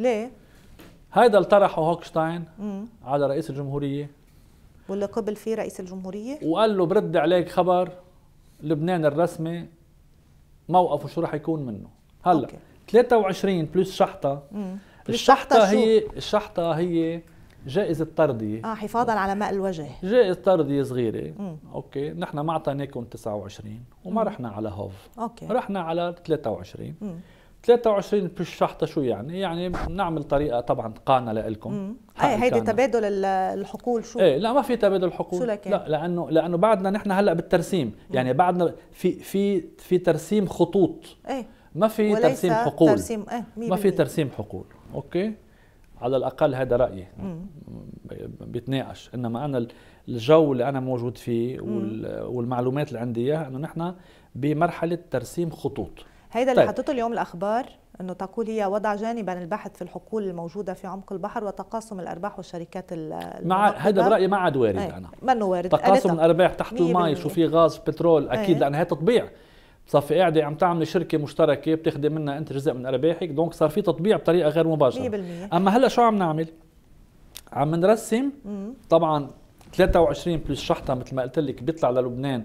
ليه؟ هذا اللي طرحه هوكشتاين م. على رئيس الجمهورية واللي قبل فيه رئيس الجمهورية وقال له برد عليك خبر لبنان الرسمي موقفه شو رح يكون منه هلا أوكي. 23 بلس شحطه الشحطه هي الشحطه هي جائزة طردي اه حفاظا على ماء الوجه جائزة طردي صغيرة مم. اوكي نحن ما اعطيناكم 29 وما مم. رحنا على هوف اوكي رحنا على 23 مم. 23 شحطه شو يعني؟ يعني بنعمل طريقه طبعا قانا لكم اي هيدي تبادل الحقول شو؟ ايه لا ما في تبادل حقول شو لكن؟ لا يعني؟ لانه لانه بعدنا نحن هلا بالترسيم، يعني بعدنا في في في ترسيم خطوط ايه ما في ترسيم حقول ترسيم آه ما في ترسيم حقول اوكي على الاقل هذا رايي بيتناقش انما انا الجو اللي انا موجود فيه والمعلومات اللي عندي اياها انه نحن بمرحله ترسيم خطوط هيدا اللي طيب. حطته اليوم الاخبار انه تقول هي وضع جانبا البحث في الحقول الموجوده في عمق البحر وتقاسم الارباح والشركات مع هذا برايي ما عاد وارد إيه. انا ما وارد تقاسم الارباح تحت المي شو في غاز بترول اكيد إيه. لان هي تطبيع صافي قاعده عم تعملي شركه مشتركه بتاخذي منها انت جزء من ارباحك دونك صار في تطبيع بطريقه غير مباشره 100% اما هلا شو عم نعمل عم نرسم طبعا 23 بلس شحطه مثل ما قلت لك بيطلع للبنان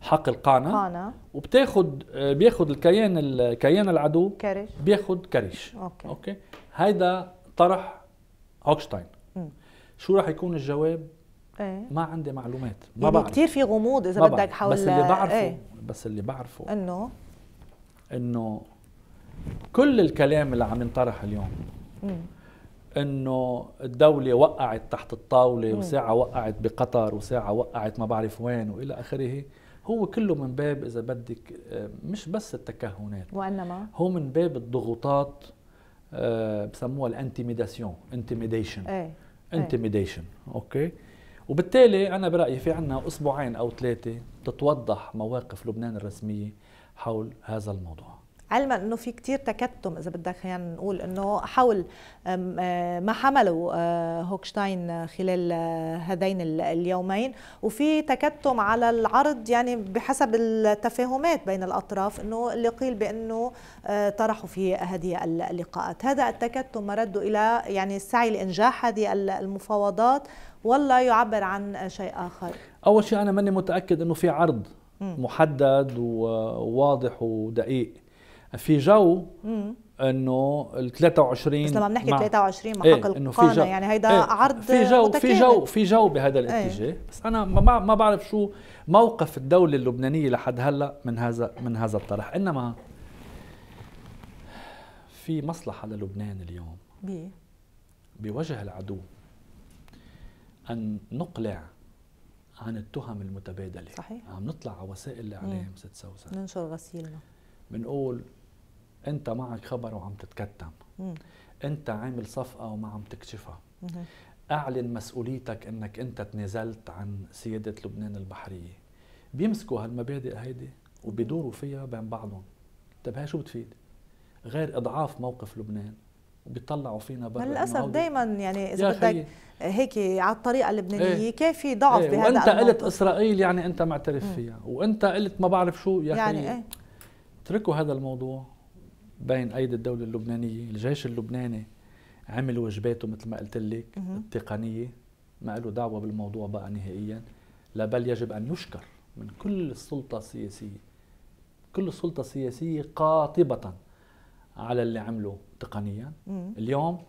حق القانا قانا وبتاخذ آه، بياخذ الكيان الكيان العدو كرش بياخذ كرش اوكي اوكي هيدا طرح هوكشتاين شو راح يكون الجواب ايه؟ ما عندي معلومات ما يعني بعرف كثير في غموض اذا بدك حول بس اللي بعرفه ايه؟ بس اللي بعرفه انه انه كل الكلام اللي عم ينطرح اليوم مم. انه الدولة وقعت تحت الطاولة وساعة وقعت بقطر وساعة وقعت ما بعرف وين والى اخره هو كله من باب اذا بدك آه، مش بس التكهنات وانما هو من باب الضغوطات آه، بسموها الانتيميداسيون انتيميديشن انتيميديشن إيه. إيه. اوكي وبالتالي أنا برأيي في عنا أسبوعين أو ثلاثة تتوضح مواقف لبنان الرسمية حول هذا الموضوع علما انه في كتير تكتم اذا بدك خلينا يعني نقول انه حول أه، ما حمله أه، هوكشتاين خلال أه، هذين اليومين وفي تكتم على العرض يعني بحسب التفاهمات بين الاطراف انه اللي قيل بانه طرحوا في هذه اللقاءات هذا التكتم مرده الى يعني السعي لانجاح هذه المفاوضات ولا يعبر عن شيء آخر أول شيء أنا ماني متأكد أنه في عرض محدد وواضح ودقيق في جو انه ال 23 بس لما بنحكي 23 إيه، انه في القانون يعني هيدا ايه عرض في جو متكامل. في جو في جو بهذا إيه. الاتجاه ايه بس انا ما ما بعرف شو موقف الدوله اللبنانيه لحد هلا من هذا من هذا الطرح انما في مصلحه للبنان اليوم بوجه العدو ان نقلع عن التهم المتبادله صحيح عم نطلع على وسائل الاعلام ست سوسن ننشر غسيلنا بنقول انت معك خبر وعم تتكتم مم. انت عامل صفقه وما عم تكشفها مم. اعلن مسؤوليتك انك انت تنازلت عن سياده لبنان البحريه بيمسكوا هالمبادئ هيدي وبيدوروا فيها بين بعضهم طب هي شو بتفيد غير اضعاف موقف لبنان بيطلعوا فينا برا للاسف دائما يعني اذا بدك هيك على الطريقه اللبنانيه ايه كان في ضعف ايه بهذا وانت قلت اسرائيل يعني انت معترف فيها وانت قلت ما بعرف شو يا يعني ايه؟ اتركوا هذا الموضوع بين ايدي الدوله اللبنانيه الجيش اللبناني عمل واجباته مثل ما قلت لك التقنيه ما له دعوه بالموضوع بقى نهائيا لا بل يجب ان يشكر من كل السلطه السياسيه كل السلطه السياسيه قاطبه على اللي عمله تقنيا اليوم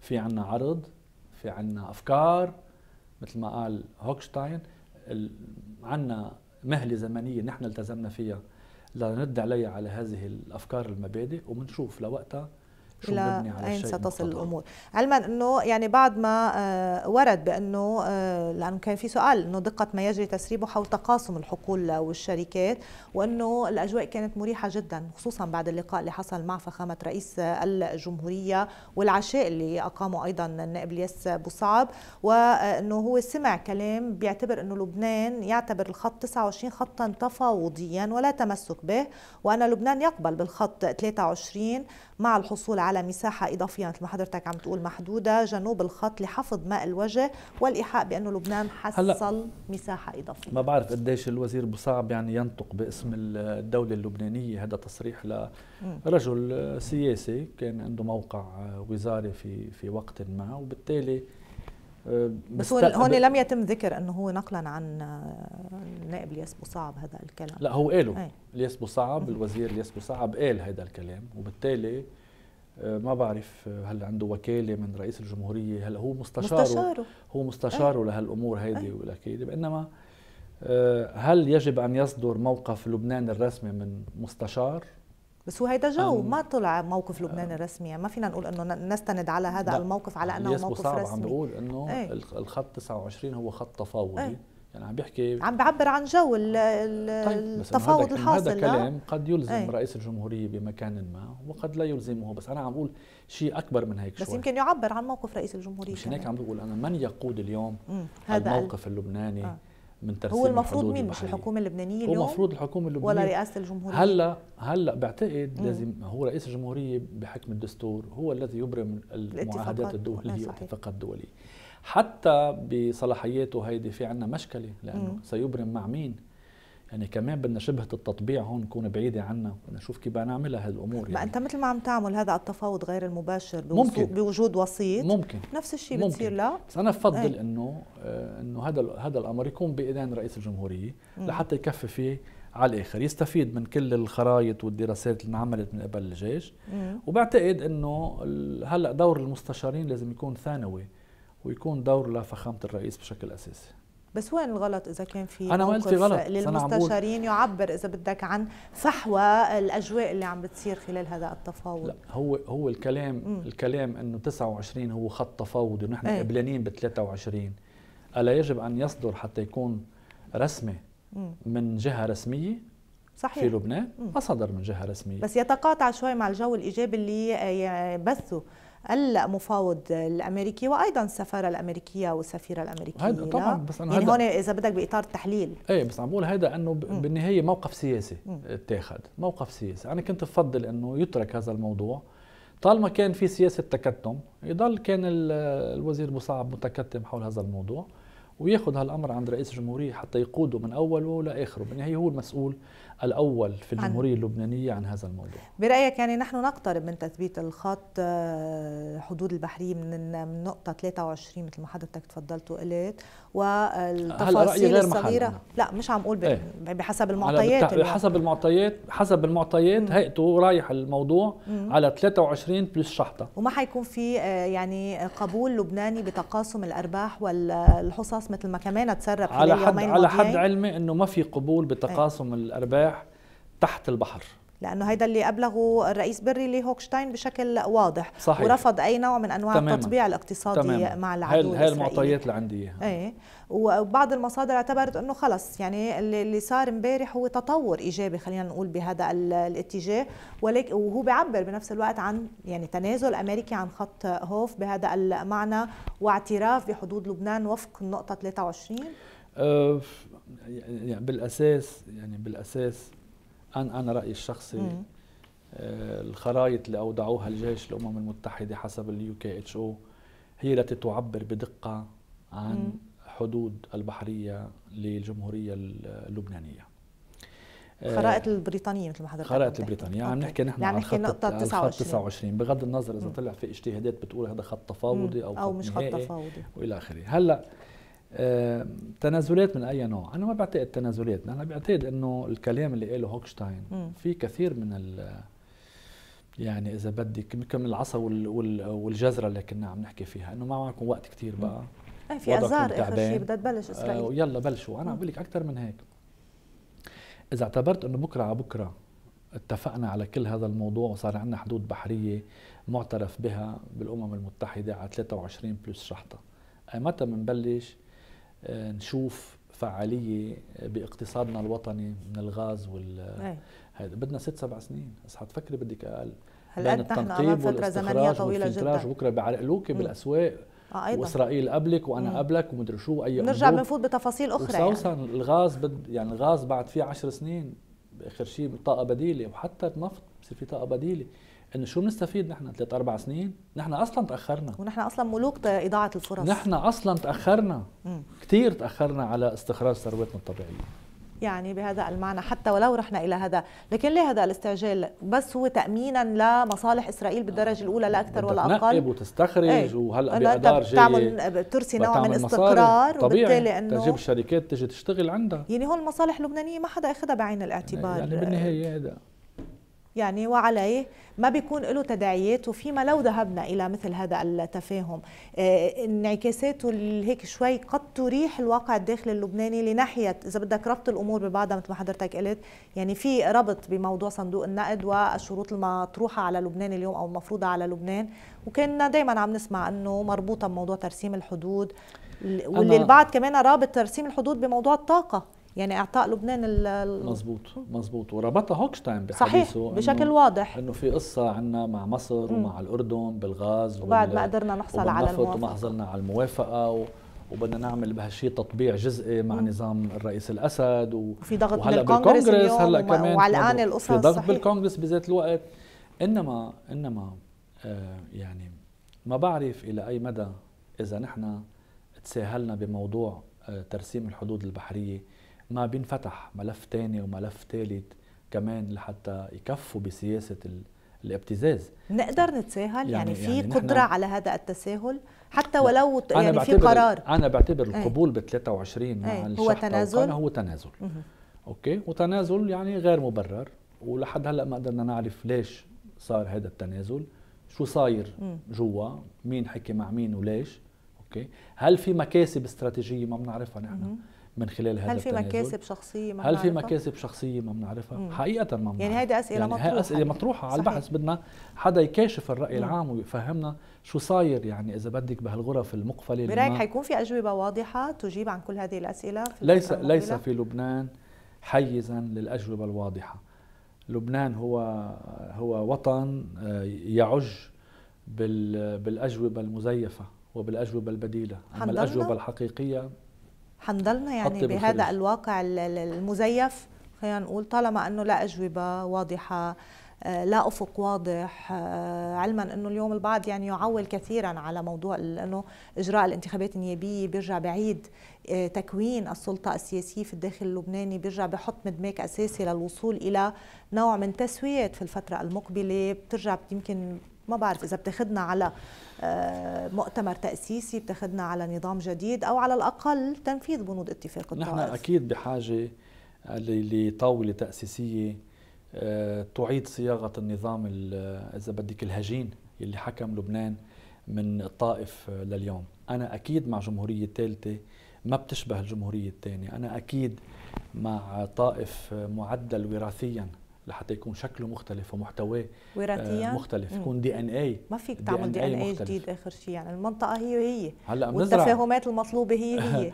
في عنا عرض في عنا افكار مثل ما قال هوكشتاين عنا مهله زمنيه نحن التزمنا فيها لنرد عليها على هذه الافكار المبادئ وبنشوف لوقتها الى اين ستصل الامور علما انه يعني بعد ما آه، ورد بانه آه، لانه كان في سؤال انه دقه ما يجري تسريبه حول تقاسم الحقول والشركات وانه الاجواء كانت مريحه جدا خصوصا بعد اللقاء اللي حصل مع فخامه رئيس الجمهوريه والعشاء اللي اقامه ايضا النائب الياس بوصعب وانه هو سمع كلام بيعتبر انه لبنان يعتبر الخط 29 خطا تفاوضيا ولا تمسك به وان لبنان يقبل بالخط 23 مع الحصول على على مساحة إضافية مثل ما حضرتك عم تقول محدودة جنوب الخط لحفظ ماء الوجه والإيحاء بأنه لبنان حصل مساحة إضافية ما بعرف قديش الوزير بصعب يعني ينطق باسم الدولة اللبنانية هذا تصريح لرجل سياسي كان عنده موقع وزاري في في وقت ما وبالتالي آه، بس هون لم يتم ذكر انه هو نقلا عن النائب آه، الياس بوصعب هذا الكلام لا هو قاله إيه. الياس بوصعب الوزير الياس بوصعب قال هذا الكلام وبالتالي آه، ما بعرف آه، هل عنده وكاله من رئيس الجمهوريه هل هو مستشاره, مستشاره. هو مستشاره أه. لهالامور هيدي أه. والأكيد بانما هل يجب ان يصدر موقف لبنان الرسمي من مستشار بس هو هيدا جو ما طلع موقف لبنان الرسمي ما فينا نقول انه نستند على هذا الموقف على يعني انه موقف رسمي عم بقول انه ايه؟ الخط 29 هو خط تفاوضي ايه؟ يعني عم بيحكي عم بعبر عن جو طيب، التفاوض طيب الحاصل هذا آه. كلام قد يلزم ايه؟ رئيس الجمهوريه بمكان ما وقد لا يلزمه بس انا عم بقول شيء اكبر من هيك شوي بس يمكن يعبر عن موقف رئيس الجمهوريه مش هيك عم بقول انا من يقود اليوم هذا الموقف اللبناني آه. من ترسيم هو المفروض مين مش الحكومه اللبنانيه اليوم هو المفروض الحكومه اللبنانيه ولا رئاسه الجمهوريه هلا هلا بعتقد مم. لازم هو رئيس الجمهوريه بحكم الدستور هو الذي يبرم المعاهدات الدوليه آه، والاتفاقات الدوليه حتى بصلاحياته هيدي في عندنا مشكله لانه مم. سيبرم مع مين يعني كمان بدنا شبهه التطبيع هون تكون بعيده عنا بدنا نشوف كيف بدنا نعملها هالامور يعني. ما انت مثل ما عم تعمل هذا التفاوض غير المباشر ممكن. بوجود وسيط ممكن نفس الشيء بتصير لا بس انا بفضل إيه. انه آه، انه هذا هذا الامر يكون بايدين رئيس الجمهوريه مم. لحتى يكفي فيه على الاخر يستفيد من كل الخرائط والدراسات اللي انعملت من قبل الجيش مم. وبعتقد انه هلا دور المستشارين لازم يكون ثانوي ويكون دور لفخامه الرئيس بشكل اساسي بس وين الغلط اذا كان في انا ما قلت غلط للمستشارين يعبر اذا بدك عن فحوى الاجواء اللي عم بتصير خلال هذا التفاوض لا هو هو الكلام م. الكلام انه 29 هو خط تفاوضي ونحن ايه؟ قبلانين ب 23 الا يجب ان يصدر حتى يكون رسمي من جهه رسميه صحيح في لبنان ما صدر من جهه رسميه بس يتقاطع شوي مع الجو الايجابي اللي بثه المفاوض الامريكي وايضا السفاره الامريكيه والسفيره الامريكيه هذا طبعا بس انا يعني هون اذا بدك باطار التحليل ايه بس عم بقول هذا انه بالنهايه موقف سياسي اتاخذ موقف سياسي انا كنت بفضل انه يترك هذا الموضوع طالما كان في سياسه تكتم يضل كان الوزير مصعب متكتم حول هذا الموضوع وياخذ هالامر عند رئيس الجمهوريه حتى يقوده من اوله لاخره بالنهايه هو المسؤول الأول في الجمهورية اللبنانية عن هذا الموضوع برأيك يعني نحن نقترب من تثبيت الخط آه، حدود البحرية من نقطة 23 مثل ما حضرتك تفضلتوا وقلت والتفاصيل الصغيرة محلنا. لا مش عم أقول إيه. بحسب المعطيات حسب المعطيات حسب المعطيات هيئته رايح الموضوع مم. على 23 بلس شحطة وما حيكون في آه، يعني قبول لبناني بتقاسم الأرباح والحصص مثل ما كمان تسرب على حد على حد علمي أنه ما في قبول بتقاسم إيه. الأرباح تحت البحر لانه هيدا اللي ابلغه الرئيس بري لهوكشتاين بشكل واضح صحيح. ورفض اي نوع من انواع تماما. التطبيع الاقتصادي تماما. مع العدو هل هاي المعطيات اللي عندي اياها ايه وبعض المصادر اعتبرت انه خلص يعني اللي صار امبارح هو تطور ايجابي خلينا نقول بهذا الاتجاه ولكن وهو بيعبر بنفس الوقت عن يعني تنازل امريكي عن خط هوف بهذا المعنى واعتراف بحدود لبنان وفق النقطه 23 أه يعني بالاساس يعني بالاساس أنا أنا رأيي الشخصي مم. آه، الخرائط اللي اودعوها الجيش الأمم المتحدة حسب اليو كي اتش او هي التي تعبر بدقة عن مم. حدود البحرية للجمهورية اللبنانية آه، الخرائط البريطانيه مثل ما حضرتك الخرائط البريطانيه عم نحكي نحن عم يعني نحكي نقطه 29 29 بغض النظر اذا طلع في اجتهادات بتقول هذا خط تفاوضي او, أو مش خط تفاوضي والى اخره هلا آه، تنازلات من اي نوع انا ما بعتقد تنازلات انا بعتقد انه الكلام اللي قاله هوكشتاين في كثير من ال يعني اذا بدك يمكن من العصا والجزره اللي كنا عم نحكي فيها انه ما معكم وقت كثير بقى آه، في ازار اخر شيء بدها تبلش اسرائيل آه، يلا بلشوا انا عم بقول لك اكثر من هيك اذا اعتبرت انه بكره على بكره اتفقنا على كل هذا الموضوع وصار عندنا حدود بحريه معترف بها بالامم المتحده على 23 بلس شحطه متى بنبلش آه، نشوف فعاليه باقتصادنا الوطني من الغاز وال هذا إيه. بدنا ست سبع سنين بس حتفكري بدك اقل هل بين التنقيب طويلة جدا بكره بعرقلوكي بالاسواق آه أيضا. واسرائيل قبلك وانا مم. قبلك ومدري شو واي نرجع بنفوت بتفاصيل اخرى خصوصا يعني. الغاز بد يعني الغاز بعد فيه عشر سنين اخر شيء طاقه بديله وحتى النفط بصير في طاقه بديله انه شو بنستفيد نحن ثلاث اربع سنين نحن اصلا تاخرنا ونحن اصلا ملوك اضاعه الفرص نحن اصلا تاخرنا كثير تاخرنا على استخراج ثروتنا الطبيعيه يعني بهذا المعنى حتى ولو رحنا الى هذا لكن ليه هذا الاستعجال بس هو تامينا لمصالح اسرائيل بالدرجه الاولى لا اكثر ولا اقل وتستخرج ايه؟ وهلا بادار جاي بتعمل بترسي نوع من استقرار وبالتالي انه تجيب الشركات تجي تشتغل عندها يعني هون المصالح اللبنانيه ما حدا اخذها بعين الاعتبار يعني بالنهايه هذا يعني وعليه ما بيكون له تداعيات وفيما لو ذهبنا الى مثل هذا التفاهم آه، انعكاساته هيك شوي قد تريح الواقع الداخلي اللبناني لناحيه اذا بدك ربط الامور ببعضها مثل ما حضرتك قلت يعني في ربط بموضوع صندوق النقد والشروط المطروحه على لبنان اليوم او المفروضه على لبنان وكنا دائما عم نسمع انه مربوطه بموضوع ترسيم الحدود واللي البعض كمان رابط ترسيم الحدود بموضوع الطاقه يعني اعطاء لبنان ال مظبوط مزبوط وربطها هوكشتاين بحديثه صحيح بشكل واضح انه في قصه عنا مع مصر مم. ومع الاردن بالغاز وبعد ما قدرنا نحصل على الموافقه وما حصلنا على الموافقه و... وبدنا نعمل بهالشيء تطبيع جزئي مع مم. نظام الرئيس الاسد و... وفي ضغط وهلا من الكونغرس هلا كمان وعلقان القصص في ضغط بالكونغرس بذات الوقت انما انما آه يعني ما بعرف الى اي مدى اذا نحن تساهلنا بموضوع آه ترسيم الحدود البحريه ما بينفتح ملف تاني وملف ثالث كمان لحتى يكفوا بسياسه الابتزاز نقدر نتساهل يعني, يعني في يعني قدره على هذا التساهل حتى ولو يعني في قرار انا بعتبر إيه. القبول ب 23 مع ايه هو تنازل هو تنازل مه. اوكي وتنازل يعني غير مبرر ولحد هلا ما قدرنا نعرف ليش صار هذا التنازل شو صاير جوا مين حكي مع مين وليش اوكي هل في مكاسب استراتيجيه ما بنعرفها نحن من خلال هذا هل في مكاسب شخصيه ما هل في مكاسب شخصيه ما بنعرفها حقيقه ما بنعرف. يعني هذه اسئله يعني مطروحه اسئله مطروحه على البحث بدنا حدا يكاشف الراي مم. العام ويفهمنا شو صاير يعني اذا بدك بهالغرف المقفله برايك حيكون في اجوبه واضحه تجيب عن كل هذه الاسئله في ليس ليس في لبنان حيزا للاجوبه الواضحه لبنان هو هو وطن آه، يعج بالاجوبه المزيفه وبالاجوبه البديله اما الاجوبه الحقيقيه حنضلنا يعني بهذا بالخلص. الواقع المزيف خلينا نقول طالما انه لا اجوبه واضحه آه، لا افق واضح آه، علما انه اليوم البعض يعني يعول كثيرا على موضوع انه اجراء الانتخابات النيابيه بيرجع بعيد آه، تكوين السلطه السياسيه في الداخل اللبناني بيرجع بحط مدماك اساسي للوصول الى نوع من تسويات في الفتره المقبله بترجع يمكن ما بعرف اذا بتاخذنا على آه، مؤتمر تاسيسي بتاخذنا على نظام جديد او على الاقل تنفيذ بنود اتفاق الطائف نحن اكيد بحاجه لطاوله تاسيسيه آه، تعيد صياغه النظام اذا بدك الهجين اللي حكم لبنان من الطائف لليوم انا اكيد مع جمهوريه ثالثه ما بتشبه الجمهوريه الثانيه انا اكيد مع طائف معدل وراثيا لحتى يكون شكله مختلف ومحتواه آه، وراثيا مختلف مم. يكون دي ان اي ما فيك تعمل دي ان اي جديد اخر شيء يعني المنطقه هي هي هلا والتفاهمات المطلوبه هي هي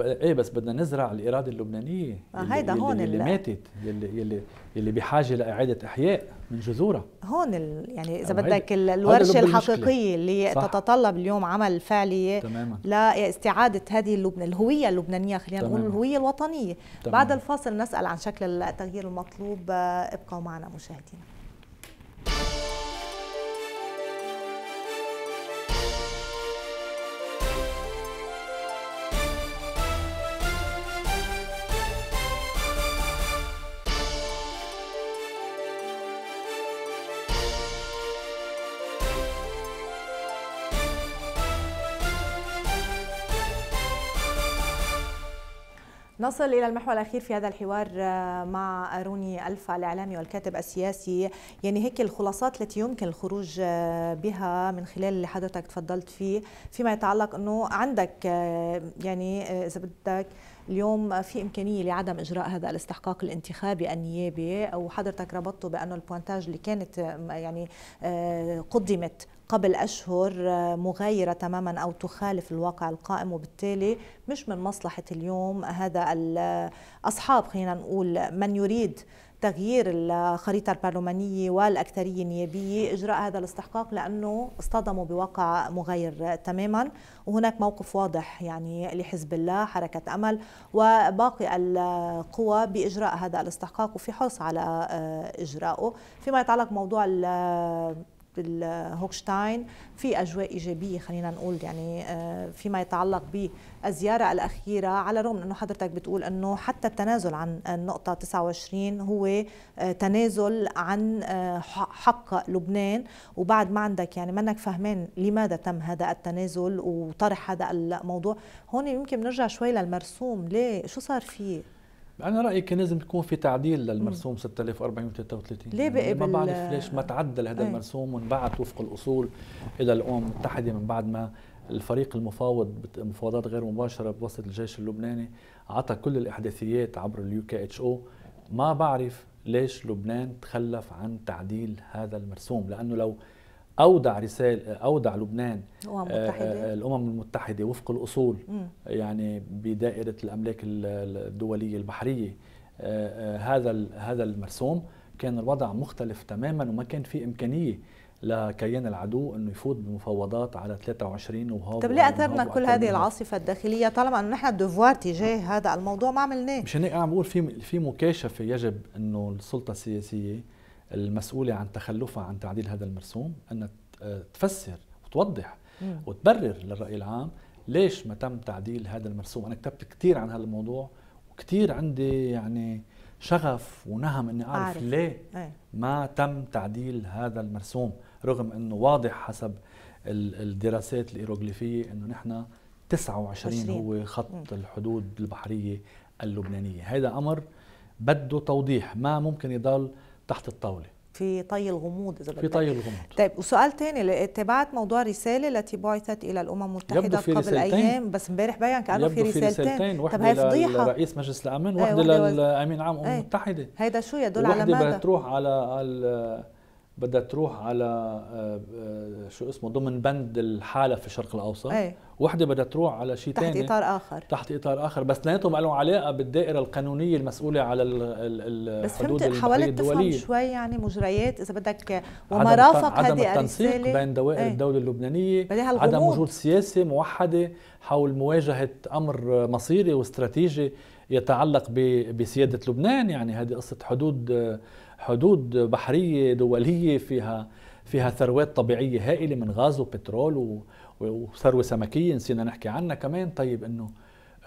ايه بس بدنا نزرع الاراده اللبنانيه آه، هيدا هون اللي, اللي ماتت اللي, اللي اللي بحاجه لاعاده احياء من جذورها هون ال... يعني اذا بدك الورشه الحقيقيه اللي صح. تتطلب اليوم عمل فعلي لاستعاده هذه اللبن الهويه اللبنانيه خلينا نقول الهويه الوطنيه تماما. بعد الفاصل نسال عن شكل التغيير المطلوب آه، ابقوا معنا مشاهدينا نصل إلى المحور الأخير في هذا الحوار آه، مع روني ألفا الإعلامي والكاتب السياسي يعني هيك الخلاصات التي يمكن الخروج آه، بها من خلال اللي حضرتك تفضلت فيه فيما يتعلق أنه عندك آه، يعني إذا بدك اليوم في امكانيه لعدم اجراء هذا الاستحقاق الانتخابي النيابي وحضرتك ربطته بانه البوانتاج اللي كانت يعني قدمت قبل أشهر آه، مغايرة تماما أو تخالف الواقع القائم وبالتالي مش من مصلحة اليوم هذا الأصحاب آه، خلينا نقول من يريد تغيير الخريطة البرلمانية والأكثرية النيابية إجراء هذا الاستحقاق لأنه اصطدموا بواقع مغاير تماما وهناك موقف واضح يعني لحزب الله حركة أمل وباقي القوى بإجراء هذا الاستحقاق وفي حرص على آه، إجراءه فيما يتعلق موضوع بالهوكشتاين في أجواء إيجابية خلينا نقول يعني آه، فيما يتعلق بالزيارة الأخيرة على الرغم أنه حضرتك بتقول أنه حتى التنازل عن النقطة 29 هو آه، تنازل عن آه، حق لبنان وبعد ما عندك يعني منك فهمان لماذا تم هذا التنازل وطرح هذا الموضوع هون يمكن نرجع شوي للمرسوم ليه شو صار فيه انا رايي كان لازم تكون في تعديل للمرسوم 6433 ليه بقى يعني ما بعرف ليش ما تعدل هذا إيه. المرسوم وانبعث وفق الاصول الى الامم المتحده من بعد ما الفريق المفاوض مفاوضات غير مباشره بواسطه الجيش اللبناني عطى كل الاحداثيات عبر اليو كي اتش او ما بعرف ليش لبنان تخلف عن تعديل هذا المرسوم لانه لو اودع رساله اودع لبنان آه، المتحدة. آه، الامم المتحده وفق الاصول م. يعني بدائره الاملاك الدوليه البحريه آه، هذا هذا المرسوم كان الوضع مختلف تماما وما كان في امكانيه لكيان العدو انه يفوت بمفاوضات على 23 وهو طب ليه يعني اثرنا كل هذه العاصفه الداخليه طالما انه نحن الدفوار تجاه هذا الموضوع ما عملناه مشان هيك عم بقول في في مكاشفه يجب انه السلطه السياسيه المسؤولة عن تخلفها عن تعديل هذا المرسوم أن آه، تفسر وتوضح وتبرر للرأي العام ليش ما تم تعديل هذا المرسوم أنا كتبت كثير عن هذا الموضوع وكثير عندي يعني شغف ونهم اني اعرف أعرف. ليه إيه. ما تم تعديل هذا المرسوم رغم انه واضح حسب الدراسات الايروغليفيه انه نحن 29 20. هو خط الحدود البحريه اللبنانيه هذا امر بده توضيح ما ممكن يضل تحت الطاوله في طي الغموض اذا في طي الغموض طيب وسؤال ثاني تابعت موضوع رساله التي بعثت الى الامم المتحده قبل رسالتين. ايام بس امبارح بين كانه في رسالتين, طيب طب هي فضيحه لرئيس مجلس الامن إيه، واحده, للامين عام الامم إيه. المتحده هيدا شو يدل على ماذا؟ بتروح على بدها تروح على آه، آه، شو اسمه ضمن بند الحاله في الشرق الاوسط أي. وحده بدها تروح على شيء ثاني تحت تاني. اطار اخر تحت اطار اخر بس اثنيناتهم لهم علاقه بالدائره القانونيه المسؤوله على الحدود بس فهمت حاولت تفهم شوي يعني مجريات اذا بدك هذه رافق هذه التنسيق بين دوائر أي. الدوله اللبنانيه عدم وجود سياسه موحده حول مواجهه امر مصيري واستراتيجي يتعلق بسياده لبنان يعني هذه قصه حدود حدود بحريه دوليه فيها فيها ثروات طبيعيه هائله من غاز وبترول وثروه سمكيه نسينا نحكي عنها كمان طيب انه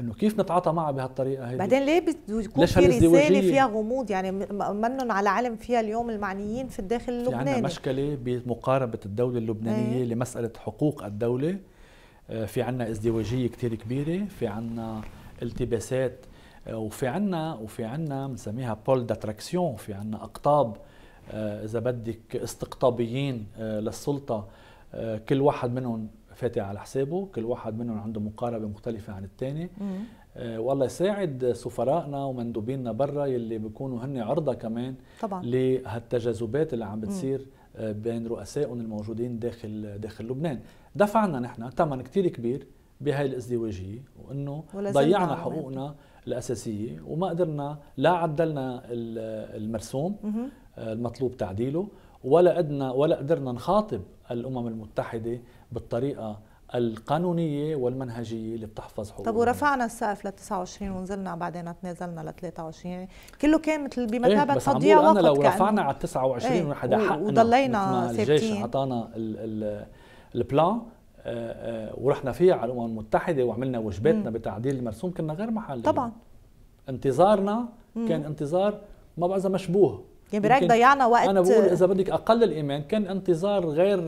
انه كيف نتعاطى معها بهالطريقه هذه بعدين ليه بتكون في رساله فيها غموض يعني منن على علم فيها اليوم المعنيين في الداخل اللبناني في عندنا مشكله بمقاربه الدوله اللبنانيه إيه. لمساله حقوق الدوله آه، في عندنا ازدواجيه كثير كبيره في عندنا التباسات وفي عنا وفي عنا بنسميها بول داتراكسيون في عنا اقطاب آه، اذا بدك استقطابيين آه، للسلطه آه، كل واحد منهم فاتح على حسابه كل واحد منهم عنده مقاربه مختلفه عن الثاني والله يساعد سفرائنا ومندوبيننا برا يلي بيكونوا هن عرضه كمان طبعا لهالتجاذبات اللي عم بتصير بين رؤسائهم الموجودين داخل داخل لبنان دفعنا نحن ثمن كثير كبير بهاي الازدواجيه وانه ضيعنا حقوقنا الاساسيه وما قدرنا لا عدلنا المرسوم المطلوب تعديله ولا قدنا ولا قدرنا نخاطب الامم المتحده بالطريقه القانونيه والمنهجيه اللي بتحفظ حقوقنا طب ورفعنا السقف ل 29 ونزلنا بعدين تنازلنا ل 23 كله كان مثل بمثابه إيه تضييع وقت أنا لو رفعنا على 29 ونحن إيه، حقنا وضلينا ثابتين الجيش اعطانا البلان ورحنا فيها على الامم المتحده وعملنا وجباتنا بتعديل المرسوم كنا غير محل طبعا انتظارنا مم. كان انتظار ما بعرف اذا مشبوه يعني برايك ضيعنا وقت انا بقول اذا بدك اقل الايمان كان انتظار غير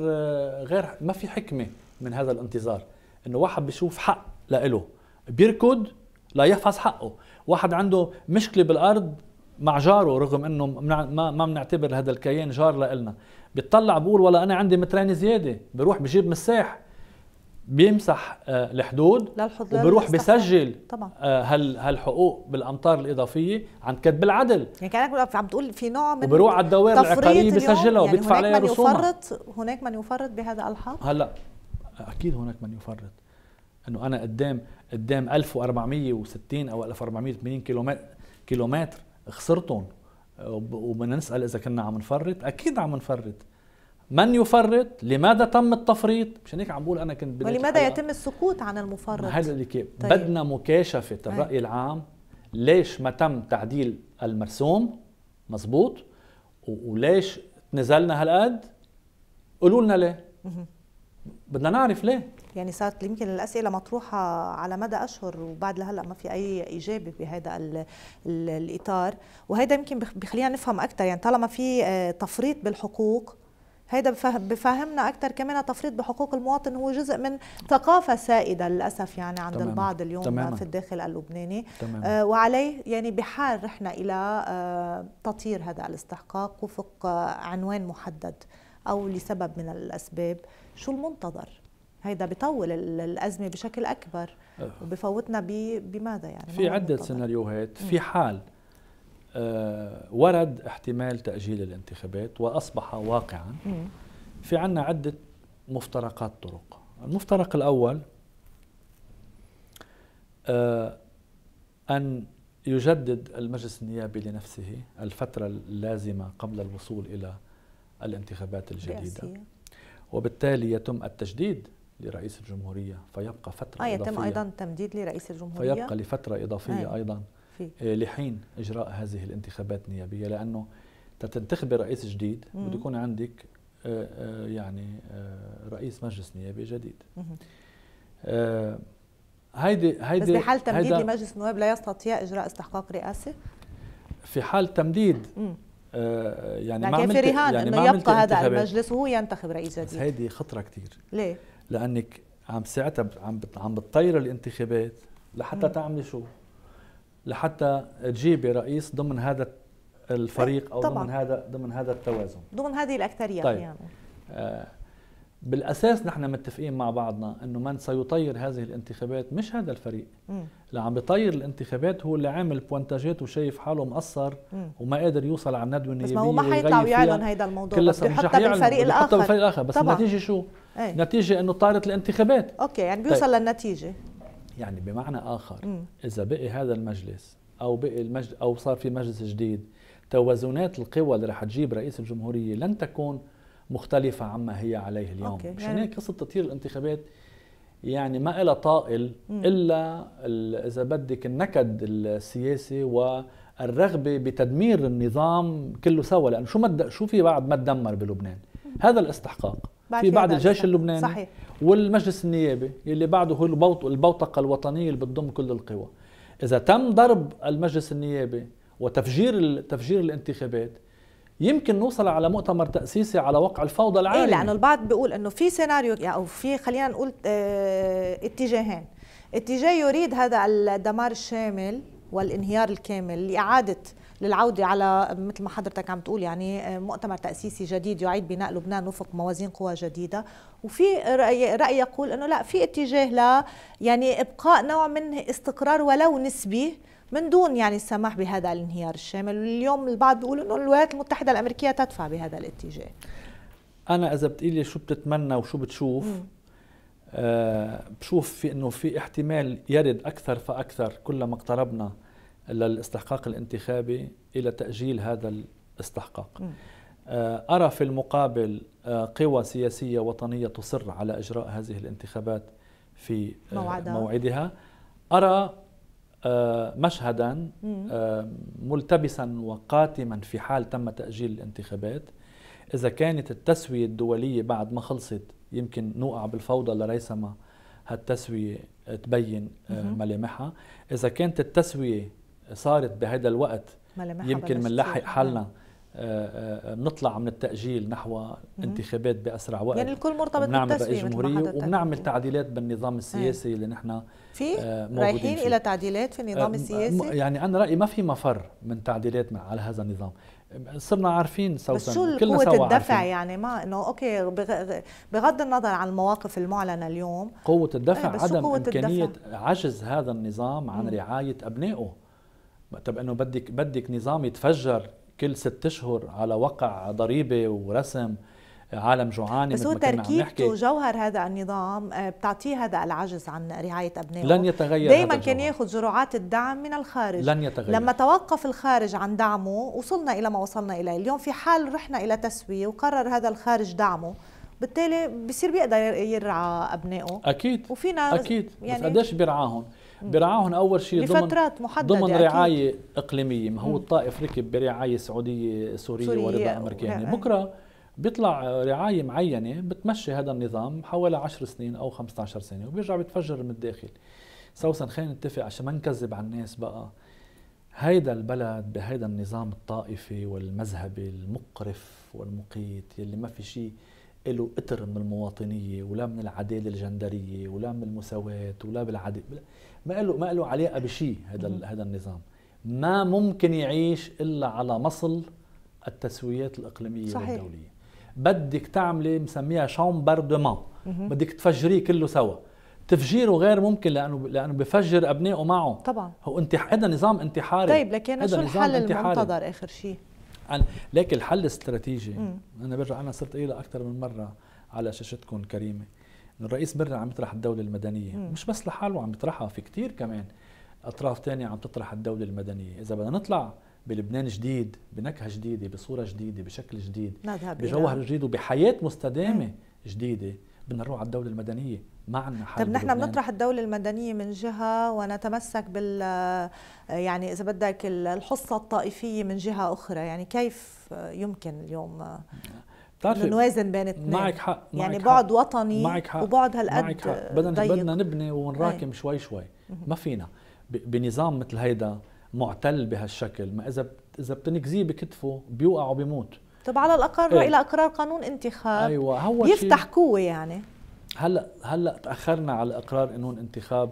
غير ما في حكمه من هذا الانتظار انه واحد بيشوف حق لإله بيركض لا يحفظ حقه واحد عنده مشكله بالارض مع جاره رغم انه ما ما بنعتبر هذا الكيان جار لإلنا بيطلع بقول ولا انا عندي مترين زياده بروح بجيب مساح بيمسح آه، الحدود للحضور وبروح بسجل طبعا آه، هال هالحقوق بالامطار الاضافيه عن كتب العدل يعني كانك عم تقول في نوع من وبروح على الدوائر العقاريه بسجلها يعني وبيدفع عليها رسوم هناك من يفرط هناك من يفرط بهذا الحق هلا اكيد هناك من يفرط انه انا قدام قدام 1460 او 1480 كيلومتر كيلومتر خسرتهم آه، نسال اذا كنا عم نفرط اكيد عم نفرط من يفرط لماذا تم التفريط مشان هيك عم بقول انا كنت بدي ولماذا يتم السكوت عن المفرط هذا اللي كيف طيب. بدنا مكاشفه طيب. الراي طيب. العام ليش ما تم تعديل المرسوم مزبوط وليش نزلنا هالقد قولوا لنا ليه بدنا نعرف ليه يعني صارت يمكن الاسئله مطروحه على مدى اشهر وبعد لهلا ما في اي اجابه بهذا الـ الـ الاطار وهذا يمكن بخلينا نفهم اكثر يعني طالما في آه، تفريط بالحقوق هيدا بفهمنا اكثر كمان تفريط بحقوق المواطن هو جزء من ثقافه سائده للاسف يعني عند تماما. البعض اليوم تماما. في الداخل اللبناني تماما. آه وعليه يعني بحال رحنا الى آه تطير هذا الاستحقاق وفق آه عنوان محدد او لسبب من الاسباب شو المنتظر هيدا بيطول الازمه بشكل اكبر آه. وبفوتنا بماذا يعني في عدة سيناريوهات في حال آه، ورد احتمال تأجيل الانتخابات وأصبح واقعا في عنا عدة مفترقات طرق المفترق الأول آه، أن يجدد المجلس النيابي لنفسه الفترة اللازمة قبل الوصول إلى الانتخابات الجديدة وبالتالي يتم التجديد لرئيس الجمهورية فيبقى فترة آه يتم إضافية يتم أيضا تمديد لرئيس الجمهورية فيبقى لفترة إضافية آه. أيضا أكيد. آه، لحين إجراء هذه الانتخابات النيابية لأنه تنتخب رئيس جديد بده يكون عندك آه، آه، يعني رئيس مجلس نيابي جديد هيدي هيدي بس بحال تمديد لمجلس النواب لا يستطيع اجراء استحقاق رئاسه في حال تمديد يعني ما عملت رهان يعني انه يبقى هذا المجلس وهو ينتخب رئيس جديد بس هيدي خطره كثير ليه؟ لانك عم ساعتها عم عم بتطير الانتخابات لحتى تعملي شو؟ لحتى تجيبي رئيس ضمن هذا الفريق او طبعًا. ضمن هذا ضمن هذا التوازن ضمن هذه الاكثريه طيب. يعني. آه بالاساس نحن متفقين مع بعضنا انه من سيطير هذه الانتخابات مش هذا الفريق اللي عم بيطير الانتخابات هو اللي عامل بوانتاجات وشايف حاله مقصر وما قادر يوصل على الندوه النيابيه بس ما هو ما حيطلع ويعلن هيدا الموضوع كلها بده يحطها بالفريق الاخر بالفريق الاخر بس طبعًا. النتيجه شو؟ ايه؟ نتيجه انه طارت الانتخابات اوكي يعني طيب. بيوصل طيب. للنتيجه يعني بمعنى آخر م. إذا بقي هذا المجلس أو بقي المجلس أو صار في مجلس جديد توازنات القوى اللي رح تجيب رئيس الجمهورية لن تكون مختلفة عما هي عليه اليوم أوكي. مشان يعني هيك قصة تطير الانتخابات يعني ما لها طائل م. إلا إذا بدك النكد السياسي والرغبة بتدمير النظام كله سوا لأنه شو مد... شو في بعد ما تدمر بلبنان هذا الاستحقاق بعد في بعد الجيش اللبناني صحيح. والمجلس النيابي اللي بعده هو البوط البوتقه الوطنيه اللي بتضم كل القوى اذا تم ضرب المجلس النيابي وتفجير تفجير الانتخابات يمكن نوصل على مؤتمر تاسيسي على وقع الفوضى إيه، العالمي إيه لانه البعض بيقول انه في سيناريو يعني او في خلينا نقول آه، اتجاهين اتجاه يريد هذا الدمار الشامل والانهيار الكامل لاعاده للعودة على مثل ما حضرتك عم تقول يعني آه، مؤتمر تأسيسي جديد يعيد بناء لبنان وفق موازين قوى جديدة وفي رأي, رأي يقول أنه لا في اتجاه ل يعني إبقاء نوع من استقرار ولو نسبي من دون يعني السماح بهذا الانهيار الشامل اليوم البعض بيقول أنه الولايات المتحدة الأمريكية تدفع بهذا الاتجاه أنا إذا بتقولي شو بتتمنى وشو بتشوف م. أه بشوف في انه في احتمال يرد اكثر فاكثر كلما اقتربنا للاستحقاق الانتخابي إلى تأجيل هذا الاستحقاق آه، أرى في المقابل آه، قوى سياسية وطنية تصر على إجراء هذه الانتخابات في آه، موعدها, موعدها. أرى مشهدا ملتبسا وقاتما في حال تم تأجيل الانتخابات إذا كانت التسوية الدولية بعد ما خلصت يمكن نوقع بالفوضى لريثما هالتسوية تبين ملامحها إذا كانت التسوية صارت بهذا الوقت يمكن بنلحق حالنا بنطلع نعم. آه، آه، آه، من التأجيل نحو انتخابات بأسرع وقت يعني الكل مرتبط بنعمل رئيس جمهورية وبنعمل تعديلات بالنظام السياسي اللي نحن في رايحين فيه. إلى تعديلات في النظام السياسي يعني أنا رأيي ما في مفر من تعديلات على هذا النظام صرنا عارفين سوسن بس شو كلنا قوة الدفع عارفين. يعني ما انه اوكي بغض النظر عن المواقف المعلنة اليوم قوة الدفع عدم عدم امكانية الدفع. عجز هذا النظام عن م. رعاية ابنائه طب انه بدك بدك نظام يتفجر كل ست اشهر على وقع ضريبه ورسم عالم جوعانه بس هو تركيبته جوهر هذا النظام آه، بتعطيه هذا العجز عن رعايه ابنائه لن يتغير دائما كان ياخذ جرعات الدعم من الخارج لن يتغير لما توقف الخارج عن دعمه وصلنا الى ما وصلنا اليه اليوم في حال رحنا الى تسويه وقرر هذا الخارج دعمه بالتالي بصير بيقدر يرعى ابنائه اكيد وفينا اكيد يعني بس قديش بيرعاهم برعاهم اول شيء ضمن لفترات محدده ضمن رعايه أكيد. اقليميه ما هو الطائف ركب برعايه سعوديه سوريه, ورباء امريكيه امريكاني نعم. بكره بيطلع رعايه معينه بتمشي هذا النظام حوالي 10 سنين او 15 سنه وبيرجع بيتفجر من الداخل سوسن خلينا نتفق عشان ما نكذب على الناس بقى هيدا البلد بهيدا النظام الطائفي والمذهبي المقرف والمقيت يلي ما في شيء له قطر من المواطنية ولا من العدالة الجندرية ولا من المساواة ولا بالعدل ما له ما له علاقه بشيء هذا هذا النظام ما ممكن يعيش الا على مصل التسويات الاقليميه صحيح. والدوليه بدك تعملي مسميها شامبردمان بدك تفجريه كله سوا تفجيره غير ممكن لانه لانه بفجر ابنائه معه طبعا هو انت هذا نظام انتحاري طيب لكن شو الحل المنتظر اخر شيء لكن الحل الاستراتيجي انا برجع انا صرت قايلها اكثر من مره على شاشتكم كريمه الرئيس بري عم يطرح الدولة المدنية مم. مش بس لحاله عم يطرحها في كتير كمان أطراف تانية عم تطرح الدولة المدنية إذا بدنا نطلع بلبنان جديد بنكهة جديدة بصورة جديدة بشكل جديد بجوهر جديد وبحياة مستدامة مم. جديدة بدنا نروح على الدولة المدنية ما عندنا حل طيب نحن بنطرح الدولة المدنية من جهة ونتمسك بال يعني إذا بدك الحصة الطائفية من جهة أخرى يعني كيف يمكن اليوم بتعرفي نوازن بين اثنين معك حق معك يعني بعد وطني معك حق وبعد هالقد معك حق بدنا طيب. بدنا نبني ونراكم هي. إيه. شوي شوي ما فينا بنظام مثل هيدا معتل بهالشكل ما اذا اذا بتنكزيه بكتفه بيوقع وبيموت طب على الاقل إيه؟ الى اقرار قانون انتخاب أيوة هو يفتح قوه يعني هلا هلا تاخرنا على اقرار قانون انتخاب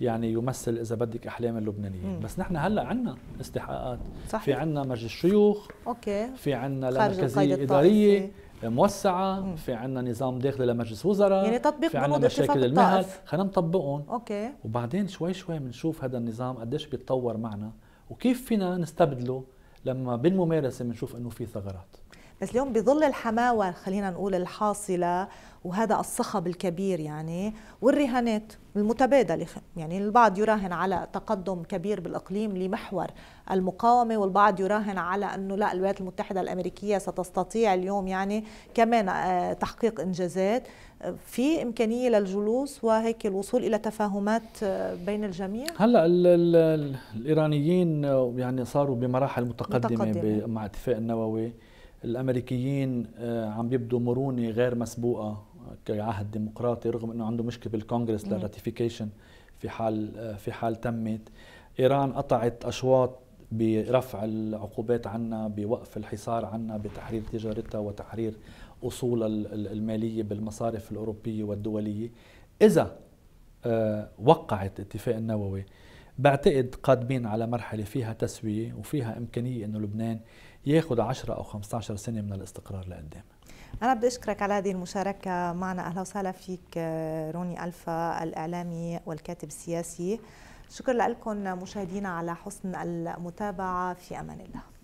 يعني يمثل اذا بدك احلام اللبنانيين بس نحن هلا عندنا استحقاقات صحيح. في عندنا مجلس الشيوخ اوكي في عندنا مركزيه اداريه موسعه في عندنا نظام داخلي لمجلس وزراء يعني تطبيق في عندنا مشاكل المهل خلينا نطبقهم اوكي وبعدين شوي شوي بنشوف هذا النظام قديش بيتطور معنا وكيف فينا نستبدله لما بالممارسه بنشوف انه في ثغرات بس اليوم بظل الحماوه خلينا نقول الحاصله وهذا الصخب الكبير يعني والرهانات المتبادلة يعني البعض يراهن على تقدم كبير بالإقليم لمحور المقاومة والبعض يراهن على أنه لا الولايات المتحدة الأمريكية ستستطيع اليوم يعني كمان آه، تحقيق إنجازات آه، في إمكانية للجلوس وهيك الوصول إلى تفاهمات آه، بين الجميع؟ هلأ الـ الـ الإيرانيين يعني صاروا بمراحل متقدمة, متقدمة. مع اتفاق النووي الأمريكيين عم بيبدوا مرونة غير مسبوقة كعهد ديمقراطي رغم انه عنده مشكله بالكونغرس للراتيفيكيشن في حال في حال تمت ايران قطعت اشواط برفع العقوبات عنا بوقف الحصار عنا بتحرير تجارتها وتحرير اصولها الماليه بالمصارف الاوروبيه والدوليه اذا آه، وقعت اتفاق النووي بعتقد قادمين على مرحله فيها تسويه وفيها امكانيه انه لبنان ياخذ 10 او 15 سنه من الاستقرار لقدام أنا بدي أشكرك على هذه المشاركة معنا أهلا وسهلا فيك آه، روني ألفا الإعلامي والكاتب السياسي شكرا لكم مشاهدينا على حسن المتابعة في أمان الله